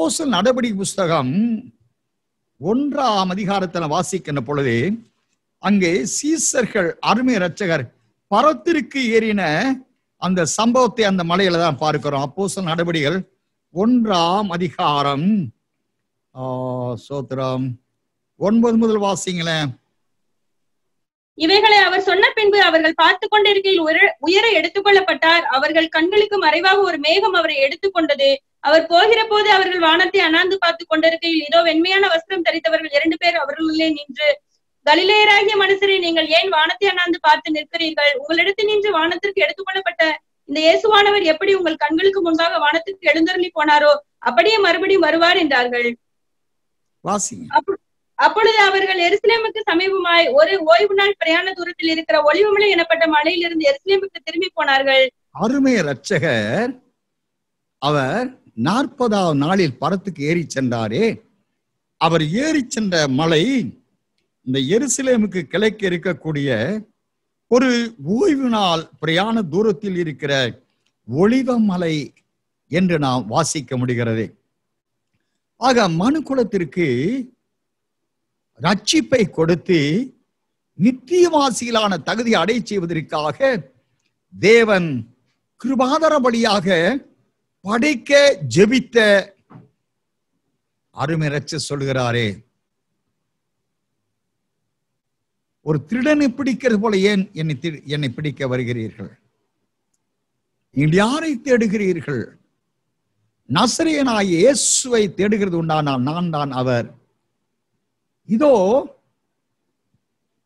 apostle நடபடி புஸ்தகம் ஒன்றாம் அதிகாரத்தில் வாசிக்கின்ற பொழுது அங்கே சீசர்கள் அருமை இரட்சகர் பரத்திற்கு ஏறின அந்த சம்பவத்தை அந்த மலையில தான் பார்க்கிறோம் அப்போசல் நடவடிகள் ஒன்றாம் அதிகாரம் சோத்ரம் ஒன்பது முதல் வாசிங்களேன் இவைகளை அவர் சொன்ன பின்பு அவர்கள் பார்த்து கொண்டிருக்கையில் உயர எடுத்துக் கொள்ளப்பட்டார் அவர்கள் கண்களுக்கு மறைவாக ஒரு மேகம் அவரை எடுத்துக்கொண்டது அவர் போகிற போது அவர்கள் வானத்தை அனாந்து பார்த்து கொண்டிருக்கையில் இதோ வெண்மையான வஸ்திரம் தரித்தவர்கள் இரண்டு பேர் அவர்களிலே நின்று கலிலேயராகிய மனுஷரை நீங்கள் ஏன் வானத்தை அனாந்து பார்த்து நிற்கிறீர்கள் உங்களிடத்தில் நின்று வானத்திற்கு எடுத்துக்கொள்ளப்பட்ட இந்த இயேசுவானவர் எப்படி உங்கள் கண்களுக்கு முன்பாக வானத்திற்கு எழுந்தருளி போனாரோ அப்படியே மறுபடியும் வருவார் என்றார்கள் அப்பொழுது அவர்கள் எருசலேமுக்கு சமீபமாய் ஒரு ஓய்வு நாள் பிரயாண தூரத்தில் இருக்கிற ஒளிவுமலை எனப்பட்ட மலையிலிருந்து எருசலேமுக்கு திரும்பி போனார்கள் அருமைய ரட்சகர் அவர் நாற்பதாவது நாளில் பரத்துக்கு ஏறி சென்றாரே அவர் ஏறி சென்ற மலை இந்த எருசலேமுக்கு கிழக்கு இருக்கக்கூடிய ஒரு ஓய்வு நாள் பிரயாண தூரத்தில் இருக்கிற ஒளிவமலை என்று நாம் வாசிக்க முடிகிறது ஆக மனு குலத்திற்கு ரட்சிப்பை கொடுத்து நித்தியவாசிகளான தகுதி அடை செய்வதற்காக தேவன் கிருபாதரபடியாக படிக்க ஜெபித்த அருமிரச்சு சொல்கிறாரே ஒரு திருடனை பிடிக்கிறது போல ஏன் என்னை என்னை பிடிக்க வருகிறீர்கள் நீங்கள் யாரை தேடுகிறீர்கள் நசரியனாய் இயேசுவை தேடுகிறது உண்டானால் நான் தான் அவர் இதோ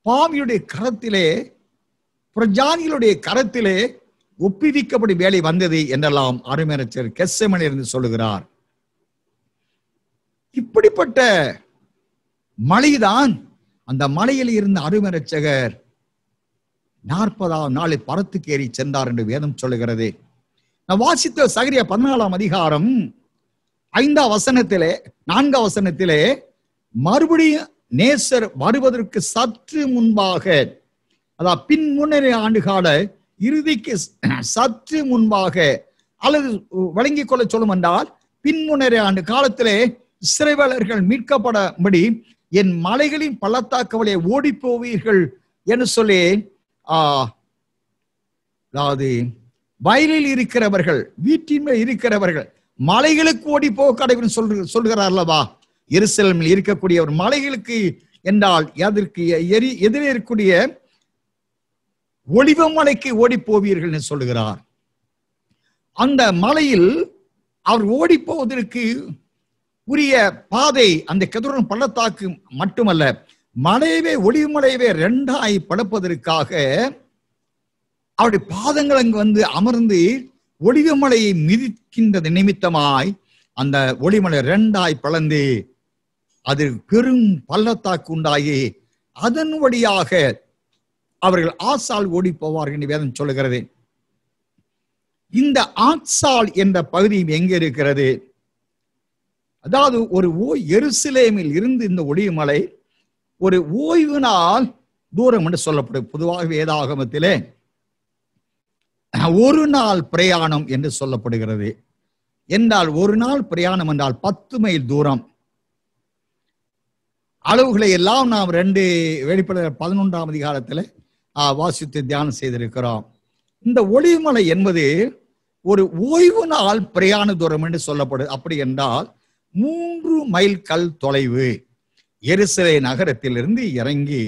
பாவியுடைய கரத்திலே பிரஜானிகளுடைய கரத்திலே ஒப்புவிக்கப்படும் வேலை வந்தது என்றெல்லாம் அருமையரசர் கெஸ்ஸமனில் இருந்து சொல்லுகிறார் இப்படிப்பட்ட மலைதான் அந்த மலையில் இருந்த அருமரச்சகர் நாற்பதாம் நாளில் பரத்துக்கேறி சென்றார் என்று வேதம் சொல்லுகிறது நான் வாசித்த சகரிய பதினாலாம் அதிகாரம் ஐந்தாம் வசனத்திலே நான்காம் வசனத்திலே மறுபடியும் நேசர் வருவதற்கு சற்று முன்பாக அதான் பின் முன்னணி ஆண்டுகால இறுதிக்கு சற்று முன்பாக அல்லது வழங்கிக் கொள்ள சொல்லும் என்றால் பின்முன்னரே ஆண்டு காலத்திலே சிறைவாளர்கள் மீட்கப்படும்படி என் மலைகளின் பள்ளத்தாக்கு ஓடி போவீர்கள் என்று சொல்லி அதாவது வயலில் இருக்கிறவர்கள் வீட்டின் மேல் இருக்கிறவர்கள் மலைகளுக்கு ஓடி போக கடவுள் சொல்ற சொல்கிறார் அல்லவா எருசலமில் இருக்கக்கூடிய ஒரு மலைகளுக்கு என்றால் எதற்கு எரி எதிரே இருக்கக்கூடிய ஒளிவ மலைக்கு ஓடி போவீர்கள் சொல்லுகிறார் அந்த மலையில் அவர் ஓடி போவதற்கு உரிய பாதை அந்த கதிரன் பள்ளத்தாக்கு மட்டுமல்ல மலையவே ஒளிவு மலையவே ரெண்டாய் பழப்பதற்காக அவருடைய பாதங்கள் அங்கு வந்து அமர்ந்து ஒளிவு மலையை மிதிக்கின்றது நிமித்தமாய் அந்த ஒளிமலை ரெண்டாய் பழந்து அதில் பெரும் பள்ளத்தாக்கு உண்டாகி அதன் வழியாக அவர்கள் ஆசால் ஓடி போவார்கள் என்று வேதம் சொல்லுகிறது இந்த ஆட்சால் என்ற பகுதியும் எங்கே இருக்கிறது அதாவது ஒரு ஓ எருசலேமில் இருந்து இந்த ஒளிமலை ஒரு ஓய்வு நாள் தூரம் என்று சொல்லப்படும் பொதுவாக வேதாகமத்திலே ஒரு நாள் பிரயாணம் என்று சொல்லப்படுகிறது என்றால் ஒரு நாள் பிரயாணம் என்றால் பத்து மைல் தூரம் அளவுகளை எல்லாம் நாம் ரெண்டு வெளிப்பட பதினொன்றாம் அதிகாரத்தில் வாசித்து தியானம் செய்திருக்கிறோம் இந்த ஒளிமலை என்பது ஒரு ஓய்வு நாள் பிரயாண தூரம் என்று சொல்லப்படுது அப்படி என்றால் மூன்று மைல் கல் தொலைவு எருசலை நகரத்திலிருந்து இறங்கி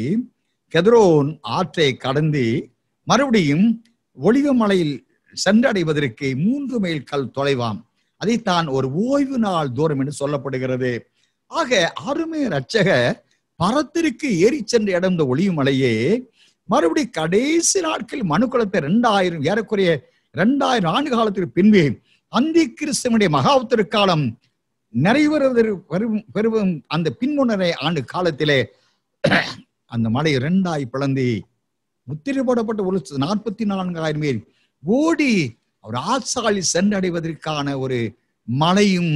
கெதரோன் ஆற்றை கடந்து மறுபடியும் ஒளிவமலையில் சென்றடைவதற்கு மூன்று மைல் கல் தொலைவாம் அதைத்தான் ஒரு ஓய்வு நாள் தூரம் என்று சொல்லப்படுகிறது ஆக அருமை ரட்சகர் பரத்திற்கு ஏறி சென்று இடம் இந்த மலையே மறுபடியும் கடைசி நாட்கள் மனு குலத்தை ரெண்டாயிரம் ஏறக்குறைய ரெண்டாயிரம் ஆண்டு காலத்திற்கு பின்பு அந்தி கிறிஸ்தவனுடைய மகாவத்திரு காலம் நிறைவேறுவதற்கு பெருவும் அந்த பின்முன்னரை ஆண்டு காலத்திலே அந்த மலை இரண்டாய் பிளந்து முத்திரை போடப்பட்ட ஒரு நாற்பத்தி நான்காயிரம் பேர் ஓடி அவர் ஆசாலி சென்றடைவதற்கான ஒரு மலையும்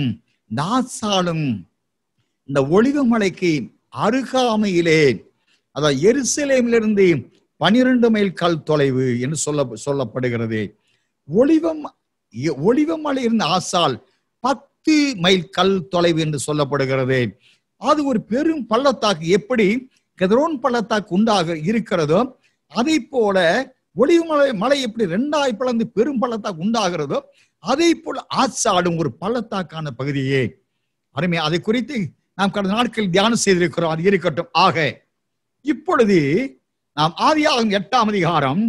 நாசாலும் இந்த ஒளிவு மலைக்கு அருகாமையிலே அதாவது எருசலேமிலிருந்து பனிரெண்டு மைல் கல் தொலைவு என்று சொல்ல சொல்லப்படுகிறது ஒளிவம் ஒளிவமலை இருந்த ஆசால் பத்து மைல் கல் தொலைவு என்று சொல்லப்படுகிறது அது ஒரு பெரும் பள்ளத்தாக்கு எப்படி கெதரோன் பள்ளத்தாக்கு உண்டாக இருக்கிறதோ அதை போல ஒளிமலை மலை எப்படி ரெண்டாய் பிளந்து பெரும் பள்ளத்தாக்கு உண்டாகிறதோ அதே போல ஆசாடும் ஒரு பள்ளத்தாக்கான பகுதியே அருமை அதை குறித்து நாம் கடந்த நாட்கள் தியானம் செய்திருக்கிறோம் அது இருக்கட்டும் ஆக இப்பொழுது நாம் ஆதியாகும் எட்டாம் அதிகாரம்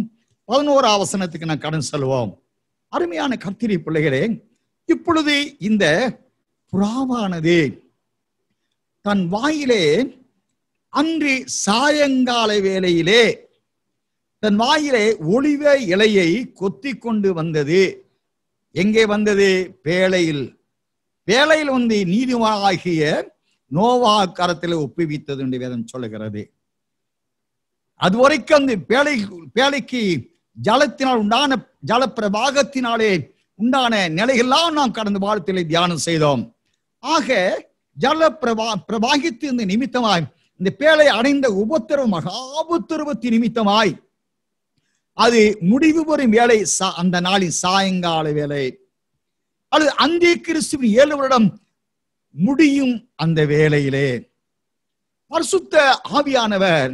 பதினோரா வசனத்துக்கு நான் கடன் செல்வோம் அருமையான கத்திரி பிள்ளைகளே இப்பொழுது இந்த புறாவானது தன் வாயிலே அன்று சாயங்கால வேலையிலே தன் வாயிலே ஒளிவ இலையை கொத்தி கொண்டு வந்தது எங்கே வந்தது பேழையில் வேலையில் வந்து நீதிமாகிய நோவா கரத்தில் ஒப்புவித்தது என்று வேதம் சொல்லுகிறது அது வரைக்கும் அந்த பேழை பேழைக்கு ஜலத்தினால் உண்டான ஜல பிரவாகத்தினாலே உண்டான நிலைகள்லாம் நாம் கடந்த வாரத்திலே தியானம் செய்தோம் ஆக ஜல பிரவா பிரவாகித்து இந்த நிமித்தமாய் இந்த பேழை அடைந்த உபத்திரவ மகாபுத்திரவத்தி நிமித்தமாய் அது முடிவு பெறும் வேலை அந்த நாளின் சாயங்கால வேலை அது அந்த கிறிஸ்து ஏழு வருடம் முடியும் அந்த வேலையிலே பரிசுத்த ஆவியானவர்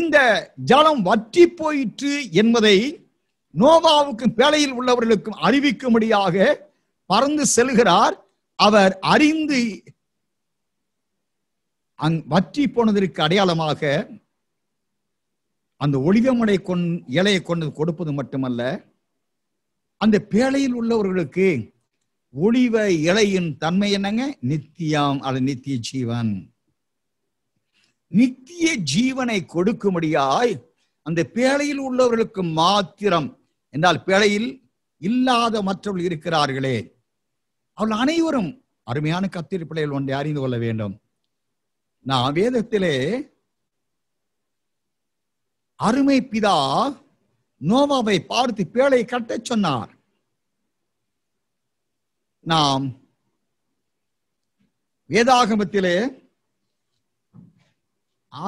இந்த ஜலம் வற்றி போயிற்று என்பதை நோவாவுக்கும் பேலையில் உள்ளவர்களுக்கும் அறிவிக்கும்படியாக பறந்து செல்கிறார் அவர் அறிந்து அங் வற்றி போனதற்கு அடையாளமாக அந்த ஒளிவமடை கொண் இலையை கொண்டு கொடுப்பது மட்டுமல்ல அந்த பேழையில் உள்ளவர்களுக்கு ஒளிவ இலையின் தன்மை என்னங்க நித்தியம் அது நித்திய ஜீவன் நித்திய ஜீவனை கொடுக்கும்படியாய் அந்த பேழையில் உள்ளவர்களுக்கு மாத்திரம் என்றால் பேழையில் இல்லாத மற்றவர்கள் இருக்கிறார்களே அவள் அனைவரும் அருமையான கத்திருப்பிள்ளைகள் ஒன்றை அறிந்து கொள்ள வேண்டும் நான் வேதத்திலே அருமை பிதா நோவாவை பார்த்து பேழை கட்டச் சொன்னார் நாம் வேதாகமத்திலே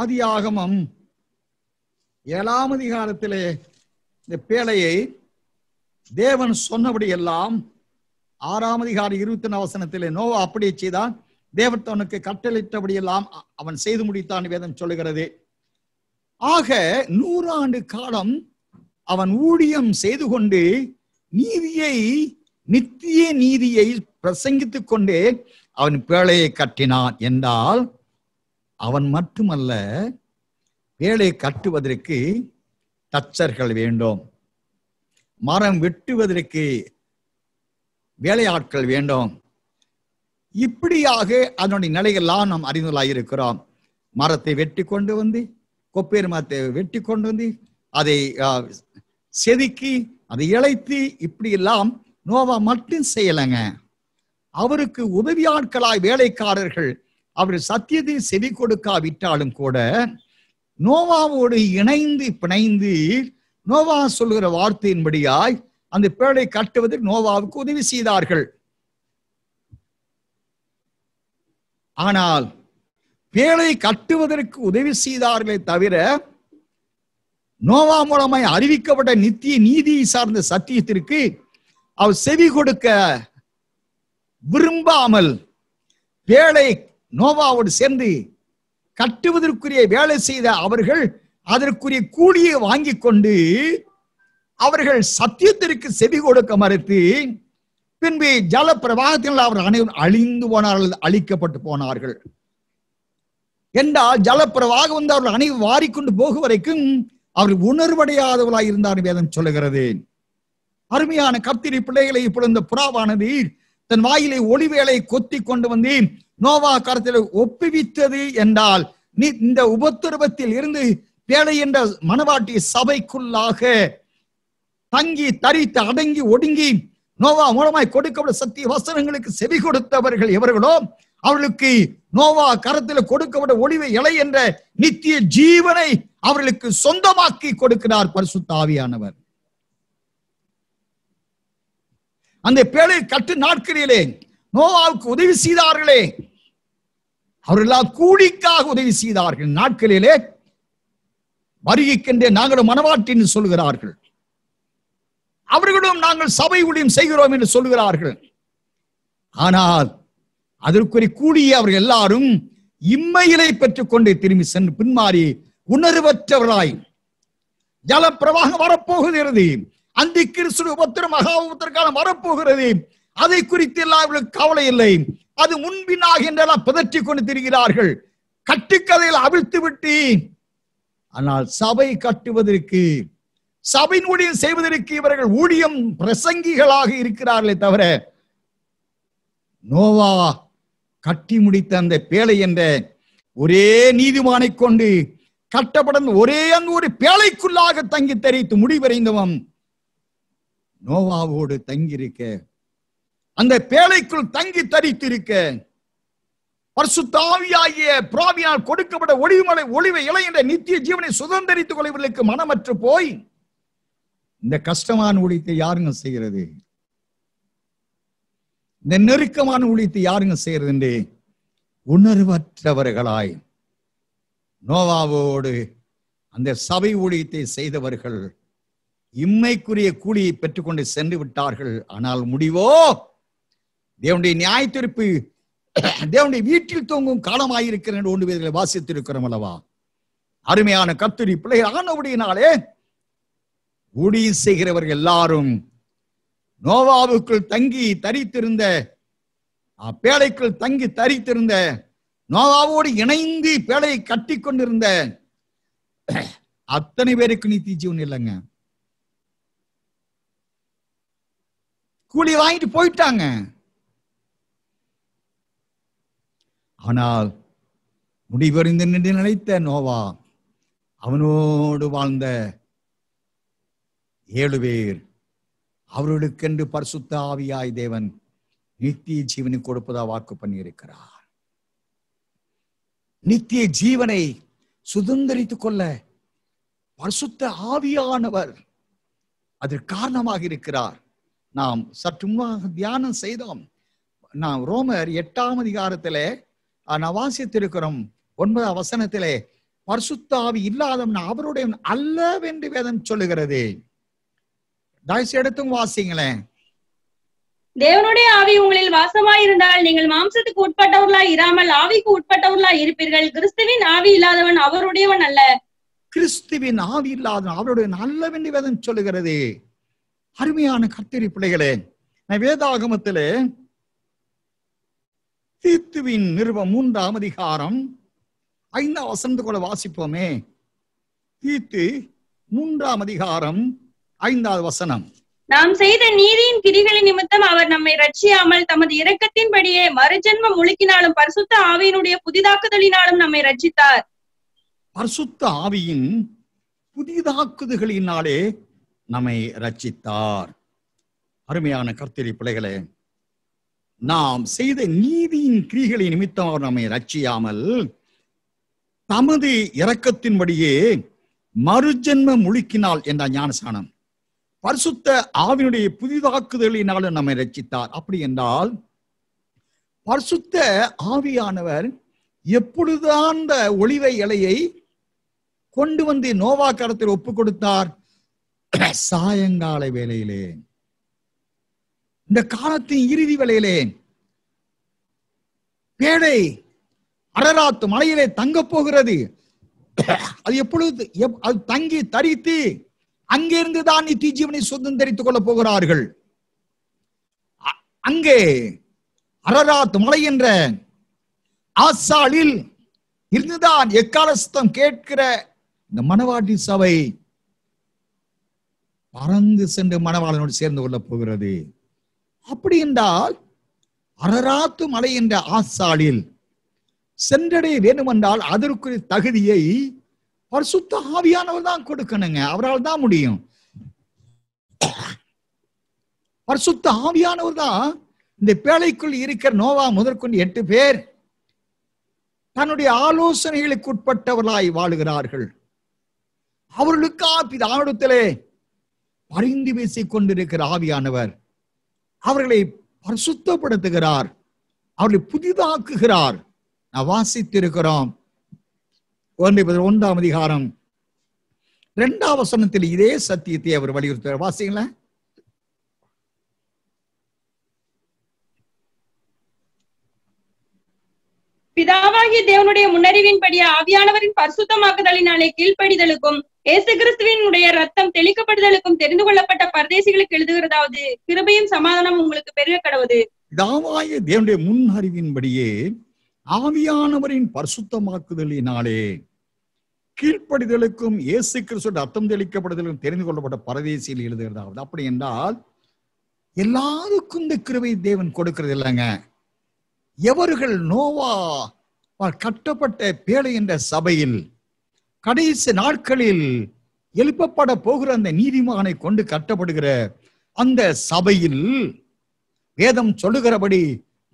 ஆதியாகமம் ஏழாம் அதிகாரத்திலே இந்த பேழையை தேவன் சொன்னபடி எல்லாம் ஆறாம் அதிகார இருபத்தி நவசனத்திலே நோவா அப்படி செய்தான் தேவத்தவனுக்கு கட்டளிட்டபடி எல்லாம் அவன் செய்து முடித்தான் வேதம் சொல்லுகிறது ஆக நூறாண்டு காலம் அவன் ஊழியம் செய்து கொண்டு நீதியை நித்திய நீதியை பிரசங்கித்துக் கொண்டே அவன் பேழையை கட்டினான் என்றால் அவன் மட்டுமல்ல வேலை கட்டுவதற்கு தச்சர்கள் வேண்டும் மரம் வெட்டுவதற்கு வேலையாட்கள் வேண்டும் இப்படியாக அதனுடைய நிலையெல்லாம் நாம் அறிந்துள்ளாக இருக்கிறோம் மரத்தை வெட்டி கொண்டு வந்து கொப்பேர் மரத்தை வெட்டி கொண்டு வந்து அதை செதுக்கி அதை இழைத்து இப்படி எல்லாம் நோவா மட்டும் செய்யலைங்க அவருக்கு உதவியாட்களாய் வேலைக்காரர்கள் அவர் சத்தியத்தை செவி கொடுக்காவிட்டாலும் கூட நோவாவோடு இணைந்து பிணைந்து நோவா சொல்லுகிற வார்த்தையின்படியாய் அந்த பேழை கட்டுவதில் நோவாவுக்கு உதவி செய்தார்கள் ஆனால் பேழை கட்டுவதற்கு உதவி செய்தார்களே தவிர நோவா மூலமாய் அறிவிக்கப்பட்ட நித்திய நீதியை சார்ந்த சத்தியத்திற்கு அவர் செவி கொடுக்க விரும்பாமல் பேழை நோவாவோடு சேர்ந்து கட்டுவதற்குரிய வேலை செய்த அவர்கள் அதற்குரிய கூலியை வாங்கி கொண்டு அவர்கள் சத்தியத்திற்கு செவி கொடுக்க மறுத்து பின்பு ஜல பிரவாகத்தினால் அவர் அனைவரும் அழிந்து போனார்கள் அழிக்கப்பட்டு போனார்கள் என்றால் ஜலப்பிரவாகம் வந்து அவர்கள் அனைவரும் வாரிக்கொண்டு போகும் வரைக்கும் அவர் உணர்வடையாதவளாய் இருந்தார் வேதம் சொல்லுகிறது அருமையான கத்திரி பிள்ளைகளை இப்பொழுது புறாவானது தன் வாயிலை ஒளிவேலை கொத்தி கொண்டு வந்து நோவா கருத்தில் ஒப்புவித்தது என்றால் நீ இந்த உபத்திரபத்தில் இருந்து பேழை என்ற மனவாட்டி சபைக்குள்ளாக தங்கி தரித்து அடங்கி ஒடுங்கி நோவா மூலமாய் கொடுக்கப்பட்ட சத்திய வசனங்களுக்கு செவி கொடுத்தவர்கள் எவர்களோ அவர்களுக்கு நோவா கரத்தில் கொடுக்கப்பட்ட ஒளிவை இலை என்ற நித்திய ஜீவனை அவர்களுக்கு சொந்தமாக்கி கொடுக்கிறார் பரிசு தாவியானவர் அந்த பேழை கட்டு நாட்களிலே நோவாவுக்கு உதவி செய்தார்களே அவர்களா கூலிக்காக உதவி செய்தார்கள் நாட்களிலே வருகின்றே நாங்களும் என்று சொல்கிறார்கள் அவர்களும் நாங்கள் சபை ஊழியம் செய்கிறோம் என்று சொல்கிறார்கள் ஆனால் அதற்குரிய கூடிய அவர்கள் எல்லாரும் இம்மையிலை பெற்றுக்கொண்டு திரும்பி சென்று பின்மாறி உணர்வற்றவர்களாய் ஜல பிரவாகம் வரப்போகிறது அந்த கிறிஸ்து உபத்திரம் மகா உபத்திரக்காலம் வரப்போகிறது அதை குறித்து எல்லாம் கவலை இல்லை அது முன்பினாக என்றெல்லாம் பிதற்றி கொண்டு திரிகிறார்கள் கட்டுக்கதையில் அவிழ்த்து விட்டு ஆனால் சபை கட்டுவதற்கு சபையின் ஊழியம் செய்வதற்கு இவர்கள் ஊழியம் பிரசங்கிகளாக இருக்கிறார்களே தவிர நோவா கட்டி முடித்த அந்த பேழை என்ற ஒரே நீதிமானை கொண்டு கட்டப்படந்த ஒரே அந்த ஒரு பேழைக்குள்ளாக தங்கி தெரிவித்து முடிவடைந்தவன் நோவாவோடு தங்கியிருக்க அந்த பேழைக்குள் தங்கி தரித்திருக்க பர்சுத்தாவியாகிய பிராவியால் கொடுக்கப்பட ஒளிமலை ஒளிவை இலை என்ற நித்திய ஜீவனை சுதந்திரித்துக் கொள்வதற்கு மனமற்று போய் இந்த கஷ்டமான ஊழியத்தை யாருங்க செய்கிறது இந்த நெருக்கமான ஊழியத்தை யாருங்க செய்யறது என்று உணர்வற்றவர்களாய் நோவாவோடு அந்த சபை ஊழியத்தை செய்தவர்கள் இம்மைக்குரிய கூலியை பெற்றுக்கொண்டு சென்று விட்டார்கள் ஆனால் முடிவோ தேவனுடைய நியாய தீர்ப்பு தேவனுடைய வீட்டில் தூங்கும் காலமாயிருக்கிறேன் என்று ஒன்று பேர்களை வாசித்திருக்கிறோம் அல்லவா அருமையான கத்தூரி பிள்ளைகள் ஆனவுடையினாலே ஊழியம் செய்கிறவர்கள் எல்லாரும் நோவாவுக்குள் தங்கி தரித்திருந்த பேழைக்குள் தங்கி தரித்திருந்த நோவாவோடு இணைந்து பேழையை கட்டி கொண்டிருந்த அத்தனை பேருக்கு நீ தீச்சிவன் இல்லைங்க கூலி வாங்கிட்டு போயிட்டாங்க ஆனால் முடிவறிந்து நின்று நினைத்த நோவா அவனோடு வாழ்ந்த ஏழு பேர் அவர்களுக்கென்று பரிசுத்த ஆவியாய் தேவன் நித்திய ஜீவனை கொடுப்பதா வாக்கு பண்ணியிருக்கிறார் நித்திய ஜீவனை சுதந்திரித்துக் கொள்ள பரிசுத்த ஆவியானவர் அதற்கு காரணமாக இருக்கிறார் நாம் சற்று தியானம் செய்தோம் நாம் ரோமர் எட்டாம் அதிகாரத்திலே நான் வாசித்திருக்கிறோம் ஒன்பது வசனத்திலே பர்சுத்தாவி இல்லாதவன் அவருடைய வென்று வேதம் சொல்லுகிறது தயசு எடுத்தும் வாசிங்களேன் தேவனுடைய ஆவி உங்களில் வாசமாய் இருந்தால் நீங்கள் மாம்சத்துக்கு உட்பட்டவர்களா இராமல் ஆவிக்கு உட்பட்டவர்களா இருப்பீர்கள் கிறிஸ்துவின் ஆவி இல்லாதவன் அவருடையவன் அல்ல கிறிஸ்துவின் ஆவி இல்லாதவன் அவருடைய நல்ல வேதம் சொல்லுகிறது அருமையான கத்திரி பிள்ளைகளே நான் வேதாகமத்திலே தீத்துவின் நிறுவ மூன்றாம் அதிகாரம் ஐந்தாம் வசனத்து கூட வாசிப்போமே தீத்து மூன்றாம் அதிகாரம் ஐந்தாவது வசனம் நாம் செய்த நீதியின் கிரிகளின் நிமித்தம் அவர் நம்மை ரட்சியாமல் தமது இரக்கத்தின்படியே மறுஜென்மம் முழுக்கினாலும் பரிசுத்த ஆவியினுடைய புதிதாக்குதலினாலும் நம்மை ரட்சித்தார் பரிசுத்த ஆவியின் புதிதாக்குதல்களினாலே நம்மை ரட்சித்தார் அருமையான கர்த்தரி பிள்ளைகளே நாம் செய்த நீதியின் கிரிகளை நிமித்தம் அவர் நம்மை ரச்சியாமல் தமது இறக்கத்தின்படியே மறுஜென்ம முழுக்கினால் என்ற ஞானசானம் பரிசுத்த ஆவினுடைய புதிதாக்குதலினாலும் நம்மை ரட்சித்தார் அப்படி என்றால் பரிசுத்த ஆவியானவர் எப்பொழுதுதான் அந்த ஒளிவை இலையை கொண்டு வந்து நோவா கரத்தில் ஒப்பு கொடுத்தார் சாயங்கால வேலையிலே இந்த காலத்தின் இறுதி வேளையிலே பேடை அரராத்து மலையிலே தங்க போகிறது அது எப்பொழுது அது தங்கி தரித்து அங்கிருந்துதான் நித்தி ஜீவனை சுதந்திரித்துக் கொள்ளப் போகிறார்கள் அங்கே அரராத் மலை என்ற ஆசாலில் இருந்துதான் எக்காலஸ்தம் கேட்கிற இந்த மனவாட்டி சபை பறந்து சென்று மனவாளனோடு சேர்ந்து கொள்ளப் போகிறது அப்படி என்றால் அரராத்து மலை என்ற ஆசாலில் சென்றடைய வேண்டும் என்றால் அதற்குரிய தகுதியை பரிசுத்த ஆவியானவர் தான் கொடுக்கணுங்க அவரால் தான் முடியும் பரிசுத்த ஆவியானவர் தான் இந்த பேழைக்குள் இருக்கிற நோவா முதற்கொண்டு எட்டு பேர் தன்னுடைய ஆலோசனைகளுக்கு உட்பட்டவர்களாய் வாழுகிறார்கள் அவர்களுக்கு பிதாவிடத்திலே பரிந்து பேசிக் கொண்டிருக்கிற ஆவியானவர் அவர்களை பரிசுத்தப்படுத்துகிறார் அவர்களை புதிதாக்குகிறார் நான் வாசித்திருக்கிறோம் ஒன்றாம் அதிகாரம் இரண்டாம் வசனத்தில் இதே சத்தியத்தை அவர் வலியுறுத்துகிறார் வாசிங்களேன் பிதாவாகிய தேவனுடைய முன்னறிவின்படி ஆவியானவரின் பரிசுத்தமாக்குதலினாலே கீழ்ப்படிதலுக்கும் ஏசு உடைய ரத்தம் தெளிக்கப்படுதலுக்கும் தெரிந்து கொள்ளப்பட்ட பரதேசிகளுக்கு எழுதுகிறதாவது கிருபையும் சமாதானம் உங்களுக்கு பெருக கடவுது தாவாய தேவனுடைய முன் அறிவின்படியே ஆவியானவரின் பரிசுத்தமாக்குதலினாலே கீழ்ப்படிதலுக்கும் இயேசு கிறிஸ்து ரத்தம் தெளிக்கப்படுதலுக்கும் தெரிந்து கொள்ளப்பட்ட பரதேசியில் எழுதுகிறதாவது அப்படி என்றால் எல்லாருக்கும் இந்த கிருவை தேவன் கொடுக்கிறது இல்லைங்க எவர்கள் நோவா கட்டப்பட்ட பேழை என்ற சபையில் கடைசி நாட்களில் எழுப்பப்பட போகிற அந்த நீதிமானை கொண்டு கட்டப்படுகிற அந்த சபையில் வேதம் சொல்லுகிறபடி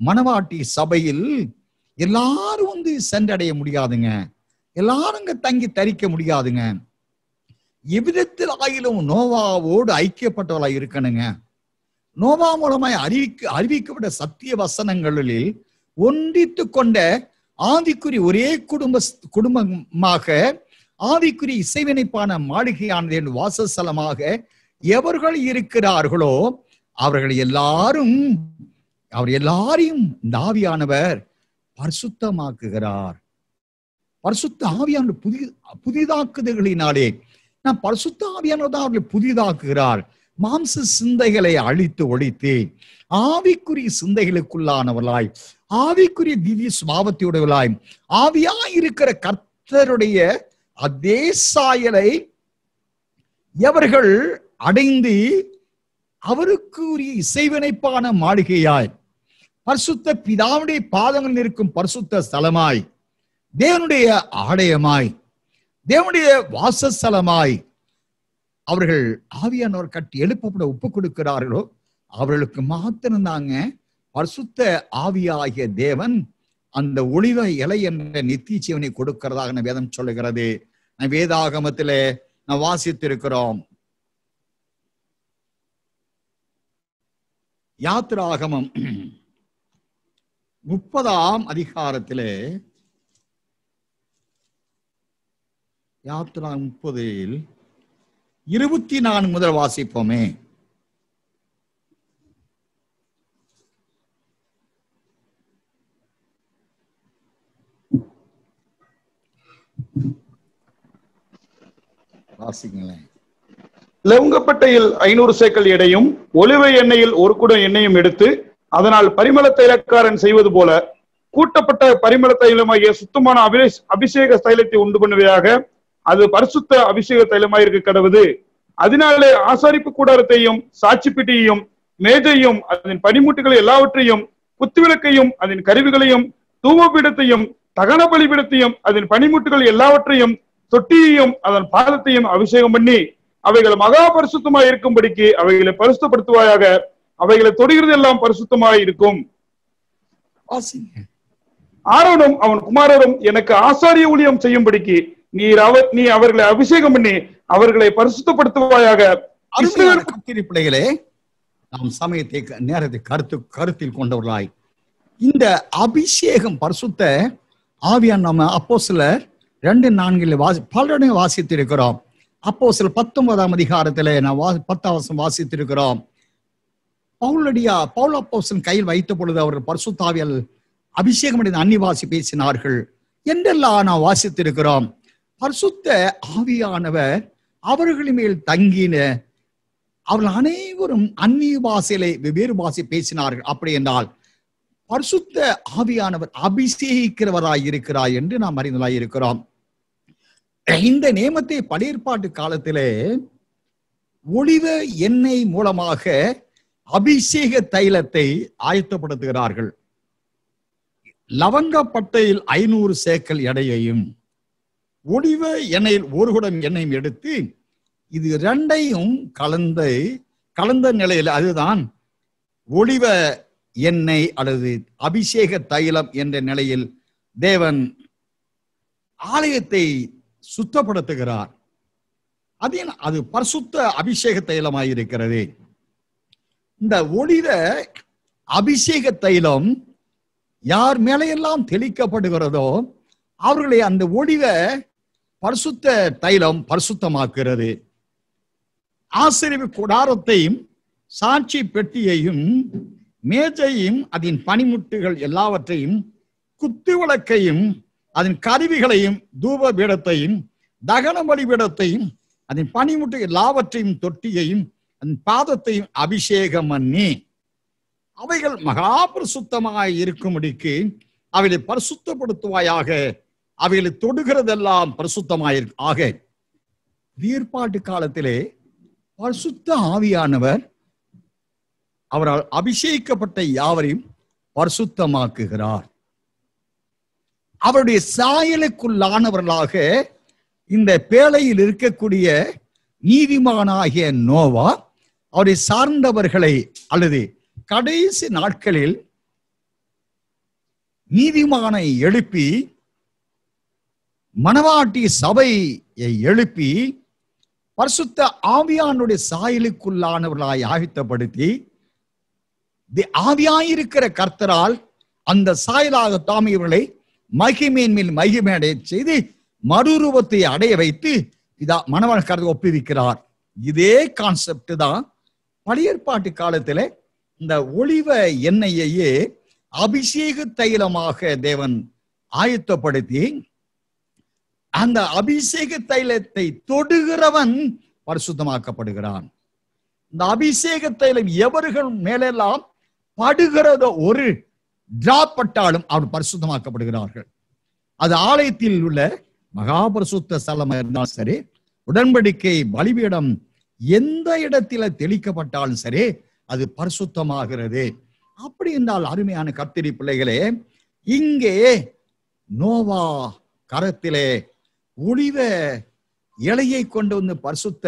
மணவாட்டி சபையில் எல்லாரும் வந்து சென்றடைய முடியாதுங்க எல்லாரும் தங்கி தரிக்க முடியாதுங்க எவ்விதத்தில் ஆயிலும் நோவாவோடு ஐக்கியப்பட்டவளாய் இருக்கணுங்க நோவா மூலமாய் அறிவிக்க அறிவிக்கப்பட்ட சத்திய வசனங்களில் ஒன்றித்து கொண்ட ஆதிக்குறி ஒரே குடும்ப குடும்பமாக ஆவிக்குரிய இசைவினைப்பான மாளிகையானது என் வாசஸ்தலமாக எவர்கள் இருக்கிறார்களோ அவர்கள் எல்லாரும் அவர் எல்லாரையும் நாவியானவர் பரிசுத்தமாக்குகிறார் பரிசுத்த ஆவியான புதி புதிதாக்குதல்களினாலே நான் பரிசுத்த ஆவியானதான் அவர்களை புதிதாக்குகிறார் மாம்ச சிந்தைகளை அழித்து ஒழித்து ஆவிக்குரிய சிந்தைகளுக்குள்ளானவர்களாய் ஆவிக்குரிய திவ்ய சுபாவத்தையுடையவளாய் ஆவியா இருக்கிற கர்த்தருடைய அதே சாயலை எவர்கள் அடைந்து அவருக்கு உரிய இசைவினைப்பான மாளிகையாய் பரிசுத்த பிதாவுடைய பாதங்கள் இருக்கும் பரிசுத்த ஸ்தலமாய் தேவனுடைய ஆடயமாய் தேவனுடைய வாசஸ்தலமாய் அவர்கள் ஆவியானவர் கட்டி எழுப்பப்பட ஒப்பு கொடுக்கிறார்களோ அவர்களுக்கு மாத்திருந்தாங்க பரிசுத்த ஆவியாகிய தேவன் அந்த ஒளிவ இலை என்ற நித்திய ஜீவனை கொடுக்கிறதாக வேதம் சொல்லுகிறது வேதாகமத்திலே வாசித்து வாசித்திருக்கிறோம் யாத்திராகமம் முப்பதாம் அதிகாரத்தில் யாத்திரா முப்பதில் இருபத்தி நான்கு முதல் வாசிப்போமே லவுங்கப்பட்டையில் ஐநூறு சேக்கல் எடையும் ஒலிவை எண்ணெயில் ஒரு குடம் எண்ணெயும் எடுத்து அதனால் பரிமள தைலக்காரன் செய்வது போல கூட்டப்பட்ட பரிமள தைலமாகிய சுத்தமான அபிலே அபிஷேக தைலத்தை உண்டு பண்ணுவதாக அது பரிசுத்த அபிஷேக தைலமாயிருக்கு கடவுது அதனாலே ஆசாரிப்பு கூடாரத்தையும் சாட்சி பெட்டியையும் மேஜையும் அதன் பனிமூட்டுகள் எல்லாவற்றையும் குத்துவிளக்கையும் அதன் கருவிகளையும் தூவ தூவபீடத்தையும் தகன பலிபீடத்தையும் அதன் பனிமூட்டுகள் எல்லாவற்றையும் தொட்டியையும் அதன் பாதத்தையும் அபிஷேகம் பண்ணி அவைகளை மகா பரிசுத்தமாய் இருக்கும்படிக்கு அவைகளை பரிசுத்தப்படுத்துவாயாக அவைகளை தொடுகிறது எல்லாம் பரிசுத்தமாய் இருக்கும் ஆரோனும் அவன் குமாரரும் எனக்கு ஆசாரிய ஊழியம் செய்யும்படிக்கு நீர் அவர் நீ அவர்களை அபிஷேகம் பண்ணி அவர்களை பரிசுத்தப்படுத்துவாயாக பிள்ளைகளே நாம் சமயத்தை நேரத்தை கருத்து கருத்தில் கொண்டவர்களாய் இந்த அபிஷேகம் பரிசுத்த ஆவியான் நம்ம அப்போ சிலர் ரெண்டு நான்கில் வாசி வாசித்து வாசித்திருக்கிறோம் அப்போ சில பத்தொன்பதாம் அதிகாரத்தில் நான் வா பத்தாவசம் வாசித்திருக்கிறோம் பவுலடியா பவுல் அப்போசன் கையில் வைத்த பொழுது அவர் பரிசுத்தாவியல் அபிஷேகம் அடைந்த அன்னிவாசி பேசினார்கள் என்றெல்லாம் நான் வாசித்திருக்கிறோம் பரிசுத்த ஆவியானவர் அவர்களின் மேல் தங்கின அவர்கள் அனைவரும் அந்நிய பாசையிலே வெவ்வேறு பாசை பேசினார்கள் அப்படி என்றால் பரிசுத்த ஆவியானவர் அபிஷேகிக்கிறவராய் இருக்கிறார் என்று நாம் அறிந்ததாய் இருக்கிறோம் இந்த நியமத்தை பழையற்பாட்டு காலத்திலே ஒளிவ எண்ணெய் மூலமாக அபிஷேக தைலத்தை ஆயத்தப்படுத்துகிறார்கள் லவங்கப்பட்டையில் ஐநூறு சேக்கல் எடையையும் ஒளிவ எண்ணெயில் ஒரு குடம் எண்ணெயும் எடுத்து இது ரெண்டையும் கலந்த கலந்த நிலையில் அதுதான் ஒளிவ எண்ணெய் அல்லது அபிஷேக தைலம் என்ற நிலையில் தேவன் ஆலயத்தை சுத்தப்படுத்துகிறார் அதே அது பரிசுத்த அபிஷேக தைலமாக இருக்கிறது இந்த ஒளித அபிஷேக தைலம் யார் மேலையெல்லாம் தெளிக்கப்படுகிறதோ அவர்களை அந்த ஒளித பரிசுத்த தைலம் பரிசுத்தமாக்குறது ஆசிரியர் குடாரத்தையும் சாட்சி பெட்டியையும் மேஜையும் அதன் பனிமுட்டுகள் எல்லாவற்றையும் குத்து விளக்கையும் அதன் கருவிகளையும் தூப பீடத்தையும் தகன பீடத்தையும் அதன் பனிமுட்டை எல்லாவற்றையும் தொட்டியையும் அதன் பாதத்தையும் அபிஷேகம் பண்ணி அவைகள் மகா இருக்கும்படிக்கு அவைகளை பரிசுத்தப்படுத்துவாயாக அவைகளை தொடுகிறதெல்லாம் பரிசுத்தமாயிருக்கும் ஆக வீர்பாட்டு காலத்திலே பரிசுத்த ஆவியானவர் அவரால் அபிஷேகிக்கப்பட்ட யாவரையும் பரிசுத்தமாக்குகிறார் அவருடைய சாயலுக்குள்ளானவர்களாக இந்த பேழையில் இருக்கக்கூடிய நீதிமானாகிய நோவா அவரை சார்ந்தவர்களை அல்லது கடைசி நாட்களில் நீதிமானை எழுப்பி மணவாட்டி சபையை எழுப்பி பரிசுத்த ஆவியானுடைய சாயலுக்குள்ளானவர்களாய் ஆயுத்தப்படுத்தி ஆவியாயிருக்கிற கர்த்தரால் அந்த சாயலாக தாமியவர்களை மகிமையின் மேல் மகிமை அடைய செய்து மறுரூபத்தை அடைய வைத்து இதா கருத ஒப்பிருக்கிறார் இதே கான்செப்ட் தான் பழையற்பாட்டு காலத்துல இந்த ஒளிவ எண்ணெயையே அபிஷேக தைலமாக தேவன் ஆயத்தப்படுத்தி அந்த அபிஷேக தைலத்தை தொடுகிறவன் பரிசுத்தமாக்கப்படுகிறான் இந்த அபிஷேக தைலம் எவர்கள் மேலெல்லாம் படுகிறதோ ஒரு டிராப்பட்டாலும் அவர் பரிசுத்தமாக்கப்படுகிறார்கள் அது ஆலயத்தில் உள்ள மகாபரிசுத்த ஸ்தலமாக இருந்தாலும் சரி உடன்படிக்கை பலிபீடம் எந்த இடத்தில தெளிக்கப்பட்டாலும் சரி அது பரிசுத்தமாகிறது அப்படி என்றால் அருமையான கத்திரி பிள்ளைகளே இங்கே நோவா கரத்திலே ஒளிவ இலையை கொண்டு வந்து பரிசுத்த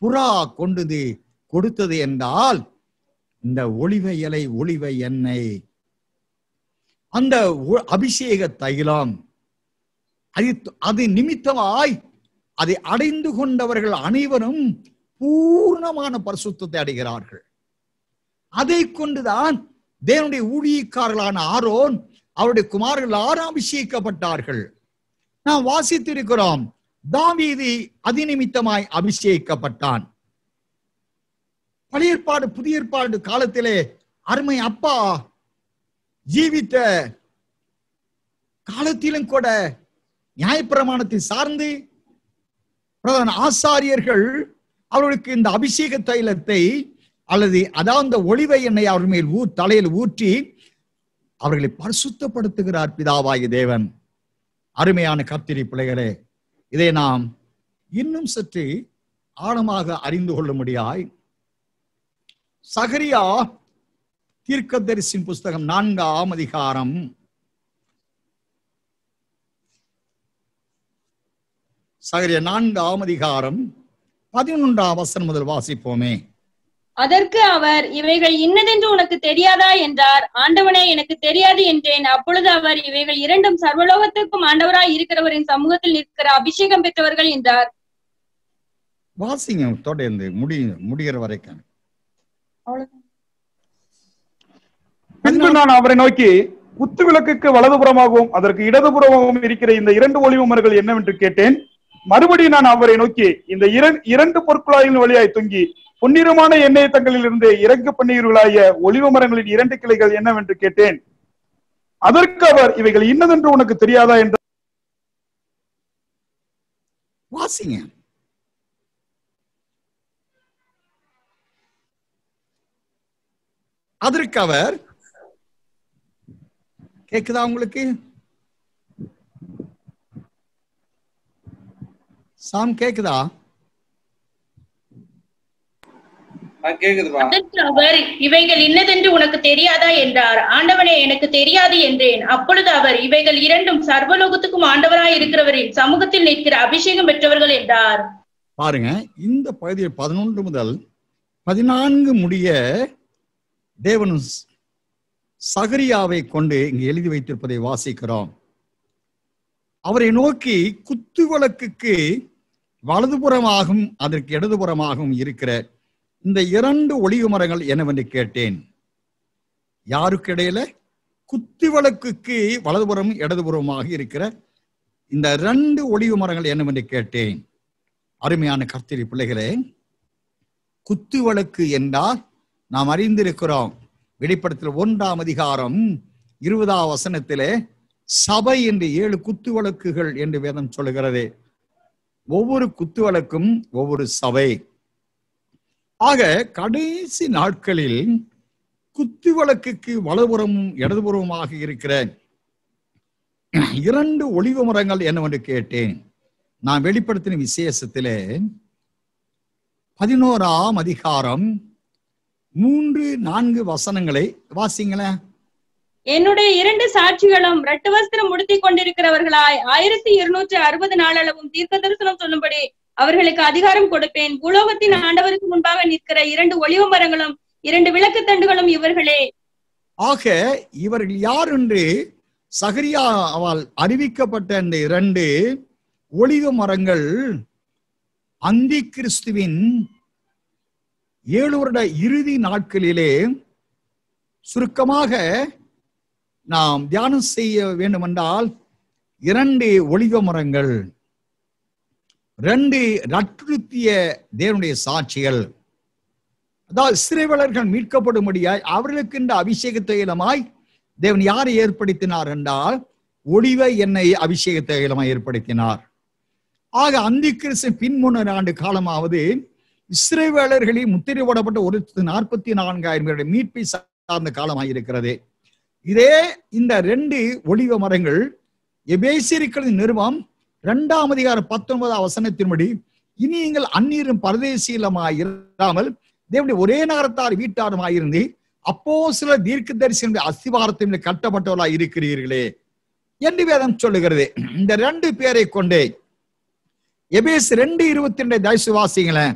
புறா கொண்டு கொடுத்தது என்றால் இந்த ஒளிவ இலை ஒளிவ எண்ணெய் அந்த அபிஷேக தைலம் அது அது நிமித்தமாய் அதை அடைந்து கொண்டவர்கள் அனைவரும் பூர்ணமான பரிசுத்தத்தை அடைகிறார்கள் அதை கொண்டுதான் தேவனுடைய ஊழியக்காரர்களான ஆரோன் அவருடைய குமார்கள் ஆராபிஷேகப்பட்டார்கள் நாம் வாசித்திருக்கிறோம் தாவீதி அதிநிமித்தமாய் அபிஷேகிக்கப்பட்டான் பழையற்பாடு புதியற்பாடு புதிய ஏற்பாடு காலத்திலே அருமை அப்பா ஜீவித்த காலத்திலும் கூட நியாயப்பிரமாணத்தை சார்ந்து பிரதான ஆசாரியர்கள் அவர்களுக்கு இந்த அபிஷேக தைலத்தை அல்லது அதான் அந்த ஒளிவை எண்ணெய் அவர் மேல் ஊ தலையில் ஊற்றி அவர்களை பரிசுத்தப்படுத்துகிறார் பிதாவாகி தேவன் அருமையான கத்திரி பிள்ளைகளே இதை நாம் இன்னும் சற்று ஆழமாக அறிந்து கொள்ள முடியாய் சகரியா தீர்க்கதரிசின் புஸ்தகம் நான்காம் அதிகாரம் சகரிய நான்காம் அதிகாரம் பதினொன்றாம் வசனம் முதல் வாசிப்போமே அதற்கு அவர் இவைகள் இன்னதென்று உனக்கு தெரியாதா என்றார் ஆண்டவனே எனக்கு தெரியாது என்றேன் அப்பொழுது அவர் இவைகள் இரண்டும் சர்வலோகத்திற்கும் ஆண்டவராய் இருக்கிறவரின் சமூகத்தில் இருக்கிற அபிஷேகம் பெற்றவர்கள் என்றார் வாசிங்க தொடர்ந்து முடிய முடிகிற வரைக்கும் அவ்வளவு பின்பு நான் அவரை நோக்கி குத்து விளக்குக்கு வலதுபுறமாகவும் அதற்கு இடதுபுறமாகவும் இருக்கிற இந்த இரண்டு ஒளிவுமர்கள் என்னவென்று கேட்டேன் மறுபடியும் நான் அவரை நோக்கி இந்த இரண்டு பொற்குழாயின் வழியாய் தொங்கி பொன்னிறமான எண்ணெய் தங்களில் இருந்து இறங்கு பண்ணீர்களாய ஒளிவு மரங்களின் இரண்டு கிளைகள் என்னவென்று கேட்டேன் அதற்கு அவர் இவைகள் இன்னதென்று உனக்கு தெரியாதா என்று வாசிங்க அதற்கு அவர் கேக்குதா உங்களுக்கு சாம் கேக்குதா அவர் இவைகள் இன்னதென்று உனக்கு தெரியாதா என்றார் ஆண்டவனே எனக்கு தெரியாது என்றேன் அப்பொழுது அவர் இவைகள் இரண்டும் சர்வலோகத்துக்கும் ஆண்டவராய் இருக்கிறவரின் சமூகத்தில் நிற்கிற அபிஷேகம் பெற்றவர்கள் என்றார் பாருங்க இந்த பகுதியில் பதினொன்று முதல் பதினான்கு முடிய தேவன் சகரியாவை கொண்டு இங்கு எழுதி வைத்திருப்பதை வாசிக்கிறோம் அவரை நோக்கி குத்து வழக்குக்கு வலதுபுறமாகவும் அதற்கு இடதுபுறமாகவும் இருக்கிற இந்த இரண்டு ஒளிவு மரங்கள் என்னவென்று கேட்டேன் யாருக்கு இடையில குத்து வழக்குக்கு வலதுபுறம் இடதுபுறமாக இருக்கிற இந்த ரெண்டு ஒளிவு மரங்கள் என்னவென்று கேட்டேன் அருமையான கர்த்தரி பிள்ளைகளே குத்து வழக்கு என்றால் நாம் அறிந்திருக்கிறோம் வெளிப்படத்தில் ஒன்றாம் அதிகாரம் இருபதாம் வசனத்திலே சபை என்று ஏழு குத்து வழக்குகள் என்று வேதம் சொல்லுகிறது ஒவ்வொரு குத்து வழக்கும் ஒவ்வொரு சபை ஆக கடைசி நாட்களில் குத்து வழக்குக்கு வலதுபுறமும் இடதுபுறமுமாக இருக்கிற இரண்டு ஒளிவு மரங்கள் என்னவென்று கேட்டேன் நான் வெளிப்படுத்தின விசேஷத்திலே பதினோராம் அதிகாரம் மூன்று நான்கு வசனங்களை வாசிங்களேன் என்னுடைய இரண்டு சாட்சிகளும் ரெட்டு வஸ்திரம் உடுத்தி கொண்டிருக்கிறவர்களாய் ஆயிரத்தி இருநூற்றி அறுபது நாளளவும் தீர்க்க தரிசனம் சொல்லும்படி அவர்களுக்கு அதிகாரம் கொடுப்பேன் உலோகத்தின் ஆண்டவருக்கு முன்பாக நிற்கிற இரண்டு ஒளிவு மரங்களும் இரண்டு விளக்கு தண்டுகளும் இவர்களே ஆக இவர்கள் யார் என்று அவள் அறிவிக்கப்பட்ட இந்த இரண்டு ஒளிவு மரங்கள் அந்தி கிறிஸ்துவின் ஏழு வருட இறுதி நாட்களிலே சுருக்கமாக நாம் தியானம் செய்ய வேண்டுமென்றால் இரண்டு ஒளிவ மரங்கள் ரெண்டு நட்டுறுத்திய தேவனுடைய சாட்சிகள் அதாவது சிறைவலர்கள் மீட்கப்படும்படியாய் அவர்களுக்கு இந்த அபிஷேக தைலமாய் தேவன் யாரை ஏற்படுத்தினார் என்றால் ஒளிவ என்னை அபிஷேக தைலமாய் ஏற்படுத்தினார் ஆக அந்திகிறிஸ்து பின்முன்னர் ஆண்டு காலமாவது இஸ்ரேவேலர்களை முத்திரை போடப்பட்ட ஒரு நாற்பத்தி நான்காயிரம் பேருடைய மீட்பை சார்ந்த காலமாக இருக்கிறது இதே இந்த ரெண்டு ஒளிவ மரங்கள் எபேசிரிக்களின் நிறுவம் இரண்டாம் அதிகார பத்தொன்பதாம் வசனத்தின்படி இனி நீங்கள் அந்நீரும் பரதேசீலமாக இராமல் தேவனுடைய ஒரே நகரத்தார் வீட்டாருமாயிருந்து அப்போ சில தீர்க்க தரிசனுடைய அஸ்திவாரத்தின் கட்டப்பட்டவர்களாக இருக்கிறீர்களே என்று வேதம் சொல்லுகிறது இந்த ரெண்டு பேரை கொண்டே எபேஸ் ரெண்டு இருபத்தி ரெண்டு தயசு வாசிங்களேன்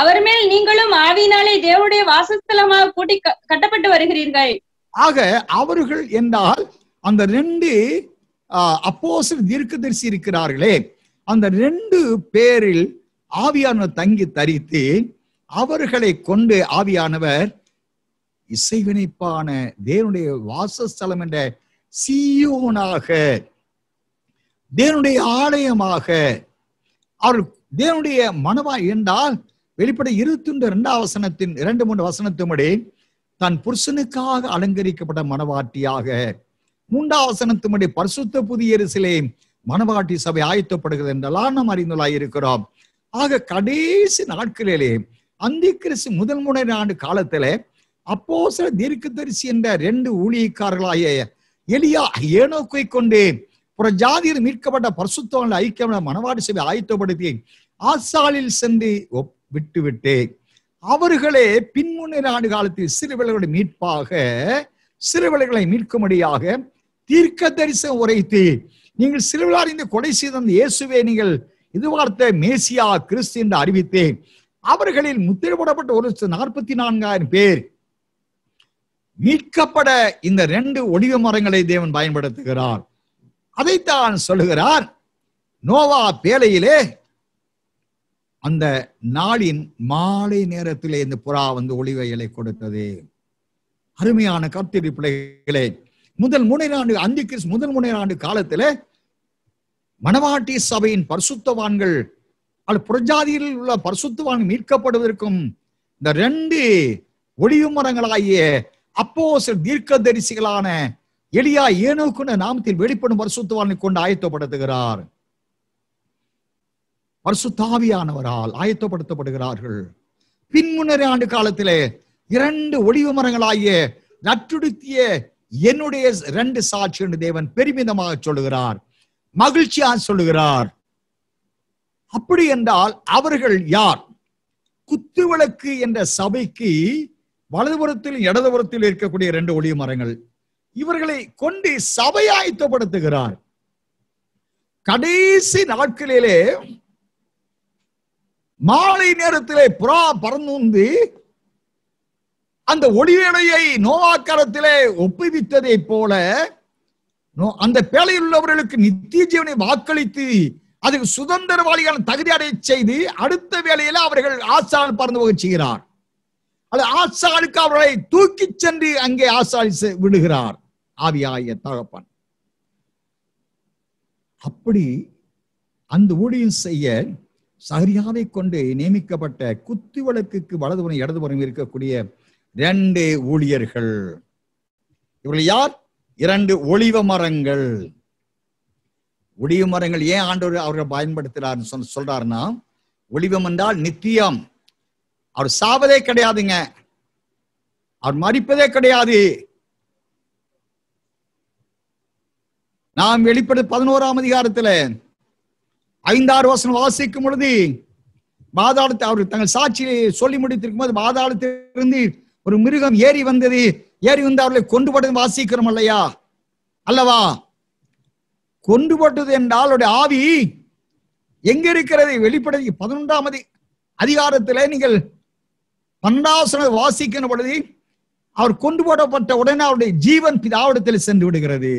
அவர் மேல் நீங்களும் ஆவியினாலே தேவனுடைய வாசஸ்தலமாக கூட்டி கட்டப்பட்டு வருகிறீர்கள் ஆக அவர்கள் என்றால் அந்த ரெண்டு அப்போசல் தீர்க்கதரிசி இருக்கிறார்களே அந்த ரெண்டு பேரில் ஆவியானவர் தங்கி தரித்து அவர்களை கொண்டு ஆவியானவர் இசைவினைப்பான தேவனுடைய வாசஸ்தலம் என்ற சீயோனாக தேவனுடைய ஆலயமாக அவர் தேவனுடைய மனவா என்றால் வெளிப்பட இருபத்தி இரண்டாம் வசனத்தின் இரண்டு மூன்று வசனத்தின்படி தன் புருஷனுக்காக அலங்கரிக்கப்பட்ட மனவாட்டியாக மூன்றாம் வசனத்தின்படி பரிசுத்த புதிய சிலே மனவாட்டி சபை ஆயத்தப்படுகிறது என்றெல்லாம் நாம் அறிந்துள்ளாய் இருக்கிறோம் ஆக கடைசி நாட்களிலே அந்தி கிறிஸ்து முதல் முறை ஆண்டு காலத்துல அப்போ சில தரிசி என்ற ரெண்டு ஊழியக்காரர்களாய எலியா ஏனோக்கை கொண்டு ஜாதியில் மீட்கப்பட்ட பரிசுத்தவங்களை ஐக்கிய மனவாட்டி சபை ஆயத்தப்படுத்தி ஆசாலில் சென்று விட்டுவிட்டேன் அவர்களே பின்முன்னிற ஆண்டு காலத்தில் சிறுவர்களுடைய மீட்பாக சிறுவர்களை மீட்கும்படியாக தீர்க்க தரிசனம் உரைத்து நீங்கள் சிறுவர்களார் இந்த கொடை செய்த இயேசுவே நீங்கள் எதிர்பார்த்த மேசியா கிறிஸ்து என்று அறிவித்தேன் அவர்களில் முத்திரை போடப்பட்ட ஒரு நாற்பத்தி நான்காயிரம் பேர் மீட்கப்பட இந்த ரெண்டு ஒளிவு மரங்களை தேவன் பயன்படுத்துகிறார் அதைத்தான் சொல்லுகிறார் நோவா பேலையிலே அந்த நாளின் மாலை நேரத்திலே இந்த புறா வந்து ஒளிவைகளை கொடுத்தது அருமையான கர்த்தரி பிள்ளைகளே முதல் முனையாண்டு அந்தி கிறிஸ் முதல் முனையாண்டு காலத்தில் மணவாட்டி சபையின் பரிசுத்தவான்கள் அல்ல புறஜாதியில் உள்ள பரிசுத்தவான் மீட்கப்படுவதற்கும் இந்த ரெண்டு மரங்களாகிய அப்போ சில தீர்க்க தரிசிகளான எளியா ஏனோக்குன்னு நாமத்தில் வெளிப்படும் பரிசுத்தவானை கொண்டு ஆயத்தப்படுத்துகிறார் பரிசுத்தாவியானவரால் ஆயத்தப்படுத்தப்படுகிறார்கள் பின்முன்னரே ஆண்டு காலத்திலே இரண்டு ஒளிவு மரங்களாகிய நற்றுடுத்திய என்னுடைய ரெண்டு சாட்சி என்று தேவன் பெருமிதமாக சொல்லுகிறார் மகிழ்ச்சியா சொல்லுகிறார் அப்படி என்றால் அவர்கள் யார் குத்துவிளக்கு என்ற சபைக்கு வலதுபுறத்தில் இடதுபுறத்தில் இருக்கக்கூடிய இரண்டு ஒளிவு மரங்கள் இவர்களை கொண்டு சபையாயத்தப்படுத்துகிறார் கடைசி நாட்களிலே மாலை நேரத்திலே புறா பறந்து அந்த ஒளியடையை நோவாக்கரத்திலே ஒப்புவித்ததை போல அந்த பேழையில் உள்ளவர்களுக்கு நித்திய ஜீவனை வாக்களித்து அதுக்கு சுதந்திரவாளிகள் தகுதி அடைய செய்து அடுத்த வேலையில அவர்கள் ஆசான் பறந்து போக செய்கிறார் அது ஆசாலுக்கு அவர்களை தூக்கி சென்று அங்கே ஆசாலி விடுகிறார் ஆவியாய தகப்பன் அப்படி அந்த ஊழியம் செய்ய சகரியாவை கொண்டு நியமிக்கப்பட்ட குத்து வழக்குக்கு வலதுபுறம் இடதுபுறம் இருக்கக்கூடிய இரண்டு ஊழியர்கள் இவர்கள் யார் இரண்டு ஒளிவ மரங்கள் ஒளிவு மரங்கள் ஏன் ஆண்டோர் அவர்கள் பயன்படுத்துகிறார்னு சொல் சொல்றாருன்னா ஒளிவம் என்றால் நித்தியம் அவர் சாவதே கிடையாதுங்க அவர் மறிப்பதே கிடையாது நாம் வெளிப்படுத்த பதினோராம் அதிகாரத்துல ஐந்தாறு வசனம் வாசிக்கும் பொழுது பாதாளத்தை அவர் தங்கள் சாட்சியை சொல்லி முடித்திருக்கும் போது பாதாளத்திலிருந்து ஒரு மிருகம் ஏறி வந்தது ஏறி வந்து அவர்களை கொண்டு போட்டது வாசிக்கிறோம் இல்லையா அல்லவா கொண்டு போட்டது என்றால் அவருடைய ஆவி எங்க இருக்கிறது வெளிப்படுத்தி பதினொன்றாம் அதிகாரத்தில் நீங்கள் பன்னெண்டாவது வாசிக்கிற பொழுது அவர் கொண்டு போடப்பட்ட உடனே அவருடைய ஜீவன் பிதாவிடத்தில் சென்று விடுகிறது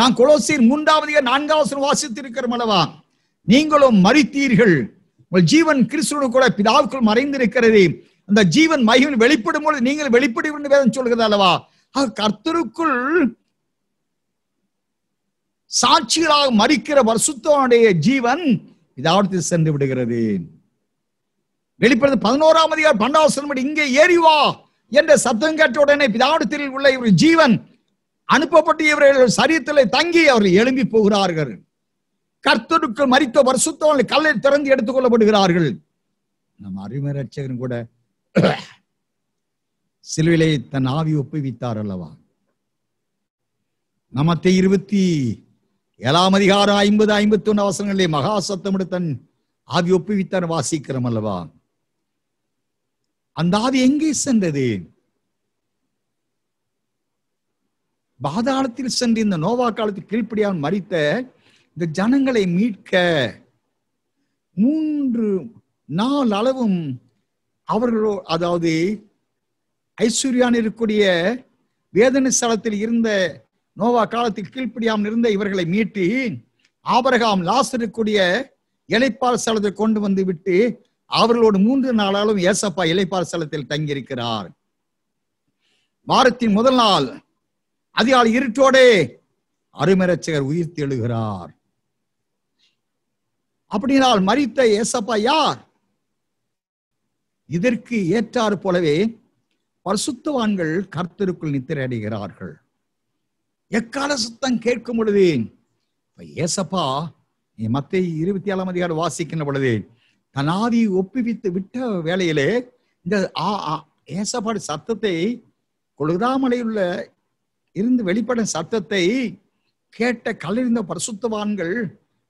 நான் கொலோசீர் மூன்றாவது நான்காவது வாசித்து இருக்கிறோம் அல்லவா நீங்களும் மறித்தீர்கள் உங்கள் ஜீவன் கிறிஸ்துவனு கூட பிதாவுக்குள் மறைந்திருக்கிறது அந்த ஜீவன் மகிமன் வெளிப்படும் பொழுது நீங்கள் வெளிப்படுவது வேதம் சொல்கிறது அல்லவா கர்த்தருக்குள் சாட்சிகளாக மறிக்கிற வருஷத்தோனுடைய ஜீவன் இதாவது சென்று விடுகிறது வெளிப்படுது பதினோராம் அதிகார் பண்டாவசனம் இங்கே ஏறிவா என்ற சத்தம் கேட்ட உடனே பிதாவிடத்தில் உள்ள ஒரு ஜீவன் அனுப்பப்பட்டு இவர்கள் சரீரத்தில் தங்கி அவர்கள் எழும்பி போகிறார்கள் கர்த்தருக்கு மறித்த வருஷத்தவர்கள் கல்லை திறந்து எடுத்துக்கொள்ளப்படுகிறார்கள் நம் அருமை ரட்சகன் கூட சிலுவிலை தன் ஆவி ஒப்புவித்தார் அல்லவா நமத்தை இருபத்தி ஏழாம் அதிகாரம் ஐம்பது ஐம்பத்தி ஒன்று அவசரங்களிலே மகா சத்தமிட தன் ஆவி ஒப்புவித்தார் வாசிக்கிறோம் அல்லவா அந்த ஆவி எங்கே சென்றது பாதாளத்தில் சென்று இந்த நோவா காலத்தில் கீழ்ப்படியாமல் மறித்த இந்த ஜனங்களை மீட்க மூன்று நாள் அளவும் அவர்களோ அதாவது ஐஸ்வர்யான் இருக்கக்கூடிய வேதனை ஸ்தலத்தில் இருந்த நோவா காலத்தில் கீழ்ப்படியாமல் இருந்த இவர்களை மீட்டி ஆபரகாம் லாஸ் இருக்கக்கூடிய இலைப்பால் ஸ்தலத்தை கொண்டு வந்து விட்டு அவர்களோடு மூன்று நாளாலும் ஏசப்பா இலைப்பால் ஸ்தலத்தில் தங்கியிருக்கிறார் வாரத்தின் முதல் நாள் அதிகாலை இருட்டோடே அருமரட்சகர் உயிர் தெழுகிறார் அப்படினால் மறித்த ஏசப்பா யார் இதற்கு ஏற்றாறு போலவே பரிசுத்தவான்கள் கர்த்தருக்குள் நித்திரடைகிறார்கள் எக்கால சுத்தம் கேட்கும் பொழுது ஏசப்பா மத்திய இருபத்தி ஏழாம் அதிகாரம் வாசிக்கின்ற பொழுது தனாதி ஒப்புவித்து விட்ட வேளையிலே இந்த ஏசப்பாடு சத்தத்தை கொழுதாமலையுள்ள இருந்து வெளிப்பட சத்தத்தை கேட்ட கல்லறிந்த பரிசுத்தவான்கள்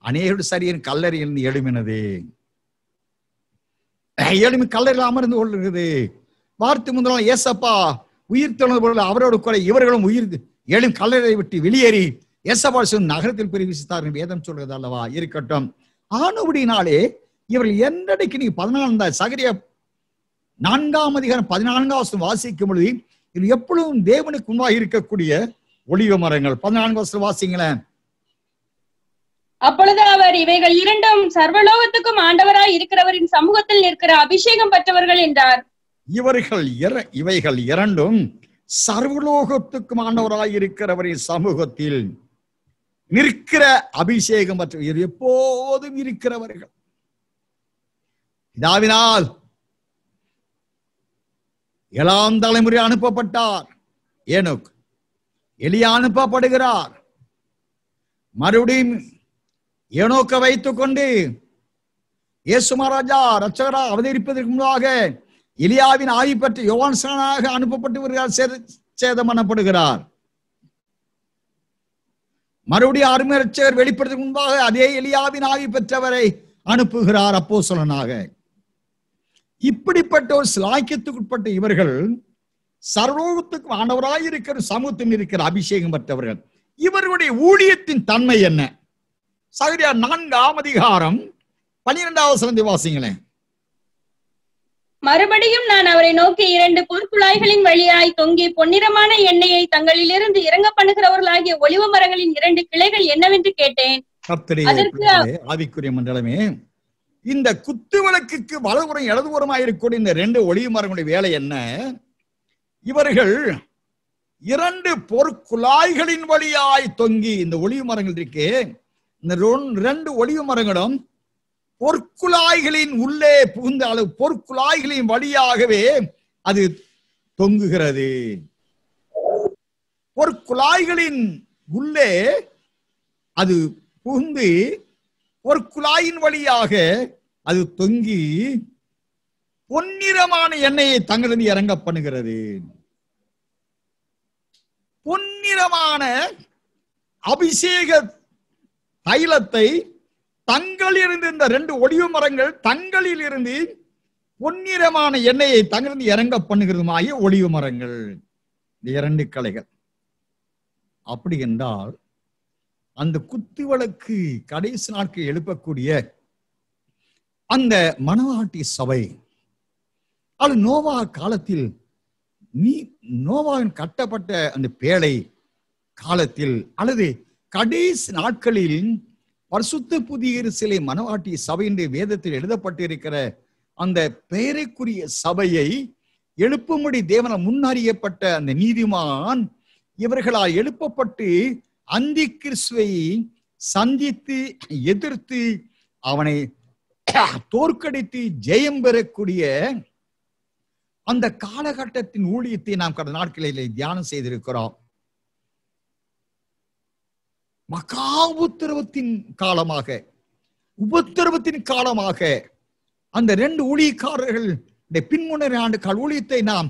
அநேகருடைய சரியின் கல்லறையில் எழுமினது எழுமி கல்லறையில் அமர்ந்து கொள்கிறது வார்த்தை முதலாம் ஏசப்பா உயிர் தொழில் பொருள் அவரோட குறை இவர்களும் உயிர் எழும் கல்லறை விட்டு வெளியேறி ஏசப்பா நகரத்தில் பிரிவிசித்தார் வேதம் சொல்றது அல்லவா இருக்கட்டும் ஆணுபடினாலே இவர்கள் என்றடைக்கு நீங்க பதினான்கு சகரிய நான்காம் அதிகாரம் பதினான்காம் வாசிக்கும் பொழுது இது எப்பொழுதும் தேவனுக்கு முன்பாக இருக்கக்கூடிய ஒளிவ மரங்கள் பதினான்கு வருஷம் வாசிங்களேன் அப்பொழுது அவர் இவைகள் இரண்டும் சர்வலோகத்துக்கும் ஆண்டவராய் இருக்கிறவரின் சமூகத்தில் இருக்கிற அபிஷேகம் பெற்றவர்கள் என்றார் இவர்கள் இவைகள் இரண்டும் சர்வலோகத்துக்கும் ஆண்டவராய் இருக்கிறவரின் சமூகத்தில் நிற்கிற அபிஷேகம் பெற்ற எப்போதும் இருக்கிறவர்கள் இதாவினால் ஏழாம் தலைமுறை அனுப்பப்பட்டார் ஏனோக் எளியா அனுப்பப்படுகிறார் மறுபடியும் ஏனோக்க வைத்துக் கொண்டு இயேசு மகாராஜா ரட்சகரா அவதரிப்பதற்கு முன்பாக இலியாவின் ஆவி பற்றி யோவான்சனாக அனுப்பப்பட்டு வருகிறார் சேதம் பண்ணப்படுகிறார் மறுபடியும் அருமை ரச்சகர் வெளிப்படுத்துக்கு முன்பாக அதே எலியாவின் ஆவி பெற்றவரை அனுப்புகிறார் அப்போ சொல்லனாக இப்படிப்பட்ட ஒரு சிலாக்கியத்துக்குட்பட்ட இவர்கள் சர்வோகத்துக்கு ஆண்டவராயிருக்கிற சமூகத்தில் இருக்கிற அபிஷேகம் பெற்றவர்கள் இவர்களுடைய ஊழியத்தின் தன்மை என்ன சகரியா நான்கு ஆமதிகாரம் பனிரெண்டாவது சிறந்து வாசிங்களேன் மறுபடியும் நான் அவரை நோக்கி இரண்டு பொற்குழாய்களின் வழியாய் தொங்கி பொன்னிறமான எண்ணெயை தங்களிலிருந்து இறங்க பண்ணுகிறவர்களாகிய ஒளிவு மரங்களின் இரண்டு கிளைகள் என்னவென்று கேட்டேன் ஆவிக்குரிய மண்டலமே இந்த குத்து விளக்குக்கு வலதுபுறம் இடதுபுறமாக இருக்கக்கூடிய இந்த ரெண்டு ஒளிமரங்களுடைய வேலை என்ன இவர்கள் இரண்டு பொற்குழாய்களின் வழியாய் தொங்கி இந்த ஒளிவு மரங்கள் இருக்கு இந்த ரெண்டு ஒளிவு மரங்களும் பொற்குழாய்களின் உள்ளே புகுந்த அளவு பொற்குழாய்களின் வழியாகவே அது தொங்குகிறது பொற்குழாய்களின் உள்ளே அது புகுந்து ஒரு குழாயின் வழியாக அது தொங்கி பொன்னிறமான எண்ணெயை தங்களிடம் இறங்க பண்ணுகிறது பொன்னிறமான அபிஷேக தைலத்தை தங்களிலிருந்து இந்த ரெண்டு ஒடிவு மரங்கள் தங்களில் இருந்து பொன்னிறமான எண்ணெயை தங்கிருந்து இறங்க பண்ணுகிறதுமாகிய ஒளிவு மரங்கள் இந்த இரண்டு கலைகள் அப்படி என்றால் அந்த குத்து வழக்கு கடைசி நாட்கள் எழுப்பக்கூடிய அந்த மனவாட்டி சபை அது நோவா காலத்தில் நீ நோவாவின் கட்டப்பட்ட அந்த பேழை காலத்தில் அல்லது கடைசி நாட்களில் பரிசுத்த புதிய சிலை மனவாட்டி சபை என்று வேதத்தில் எழுதப்பட்டிருக்கிற அந்த பெயரைக்குரிய சபையை எழுப்பும்படி தேவன முன்னறியப்பட்ட அந்த நீதிமான் இவர்களால் எழுப்பப்பட்டு அந்தி கிறிஸ்துவை சந்தித்து எதிர்த்து அவனை தோற்கடித்து ஜெயம் பெறக்கூடிய அந்த காலகட்டத்தின் ஊழியத்தை நாம் கடந்த நாட்களிலே தியானம் செய்திருக்கிறோம் மகா உத்தரவத்தின் காலமாக உபத்திரவத்தின் காலமாக அந்த ரெண்டு ஊழியக்காரர்கள் பின்முன்னரை ஆண்டு கால் ஊழியத்தை நாம்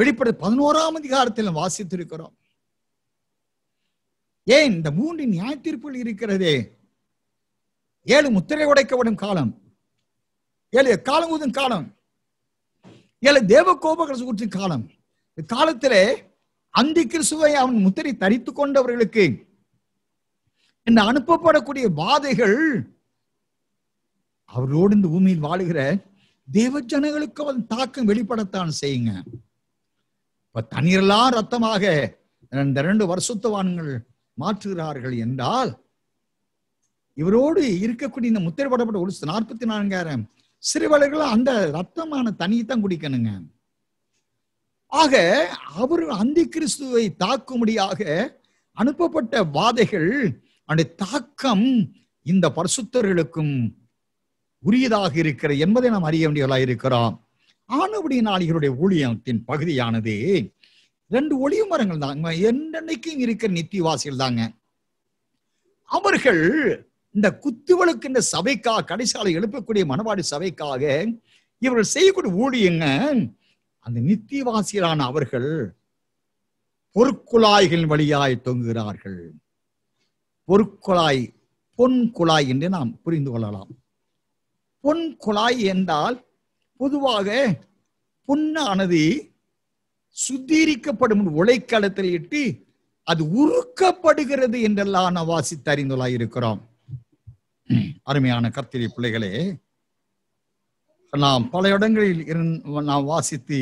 வெளிப்பட பதினோராம் அதிகாரத்தில் வாசித்திருக்கிறோம் ஏன் இந்த மூன்று நியாயத்தீர்ப்புகள் இருக்கிறதே ஏழு முத்திரை உடைக்கப்படும் காலம் ஏழு காலம் ஊதும் காலம் ஏழு தேவ கோபங்கள் காலம் காலத்திலே அந்தி கிறிஸ்துவை அவன் முத்திரை தரித்து கொண்டவர்களுக்கு இந்த அனுப்பப்படக்கூடிய பாதைகள் அவரோடு இந்த பூமியில் வாழுகிற தேவ ஜனங்களுக்கு அவன் தாக்கம் வெளிப்படத்தான் செய்யுங்க இப்ப தண்ணீரெல்லாம் ரத்தமாக இந்த ரெண்டு வருஷத்துவான்கள் மாற்றுகிறார்கள் என்றால் இவரோடு இருக்கக்கூடிய இந்த முத்திரை போடப்பட்ட ஒரு நாற்பத்தி நான்காயிரம் சிறுவலர்கள் அந்த ரத்தமான தண்ணியை தான் குடிக்கணுங்க ஆக அவர் அந்தி கிறிஸ்துவை தாக்கும்படியாக அனுப்பப்பட்ட வாதைகள் அந்த தாக்கம் இந்த பரிசுத்தர்களுக்கும் உரியதாக இருக்கிற என்பதை நாம் அறிய வேண்டியவர்களாக இருக்கிறோம் ஆணவடி நாளிகளுடைய ஊழியத்தின் பகுதியானது ரெண்டு ஒளிவு மரங்கள் தாங்க என்னைக்கும் இருக்கிற நித்திவாசிகள் தாங்க அவர்கள் இந்த குத்துவளுக்கு இந்த சபைக்காக கடைசாலை எழுப்பக்கூடிய மனவாடி சபைக்காக இவர்கள் செய்யக்கூடிய ஊழியங்க அந்த நித்திவாசியரான அவர்கள் பொற்குழாய்கள் வழியாய் தொங்குகிறார்கள் பொற்குழாய் பொன் குழாய் என்று நாம் புரிந்து கொள்ளலாம் பொன் குழாய் என்றால் பொதுவாக பொன்னானது சுத்தீரிக்கப்படும் உழைக்களத்தில் இட்டு அது உருக்கப்படுகிறது என்றெல்லாம் வாசித்து அறிந்துள்ளாய் இருக்கிறோம் அருமையான கத்திரி பிள்ளைகளே நாம் பல இடங்களில் நாம் வாசித்து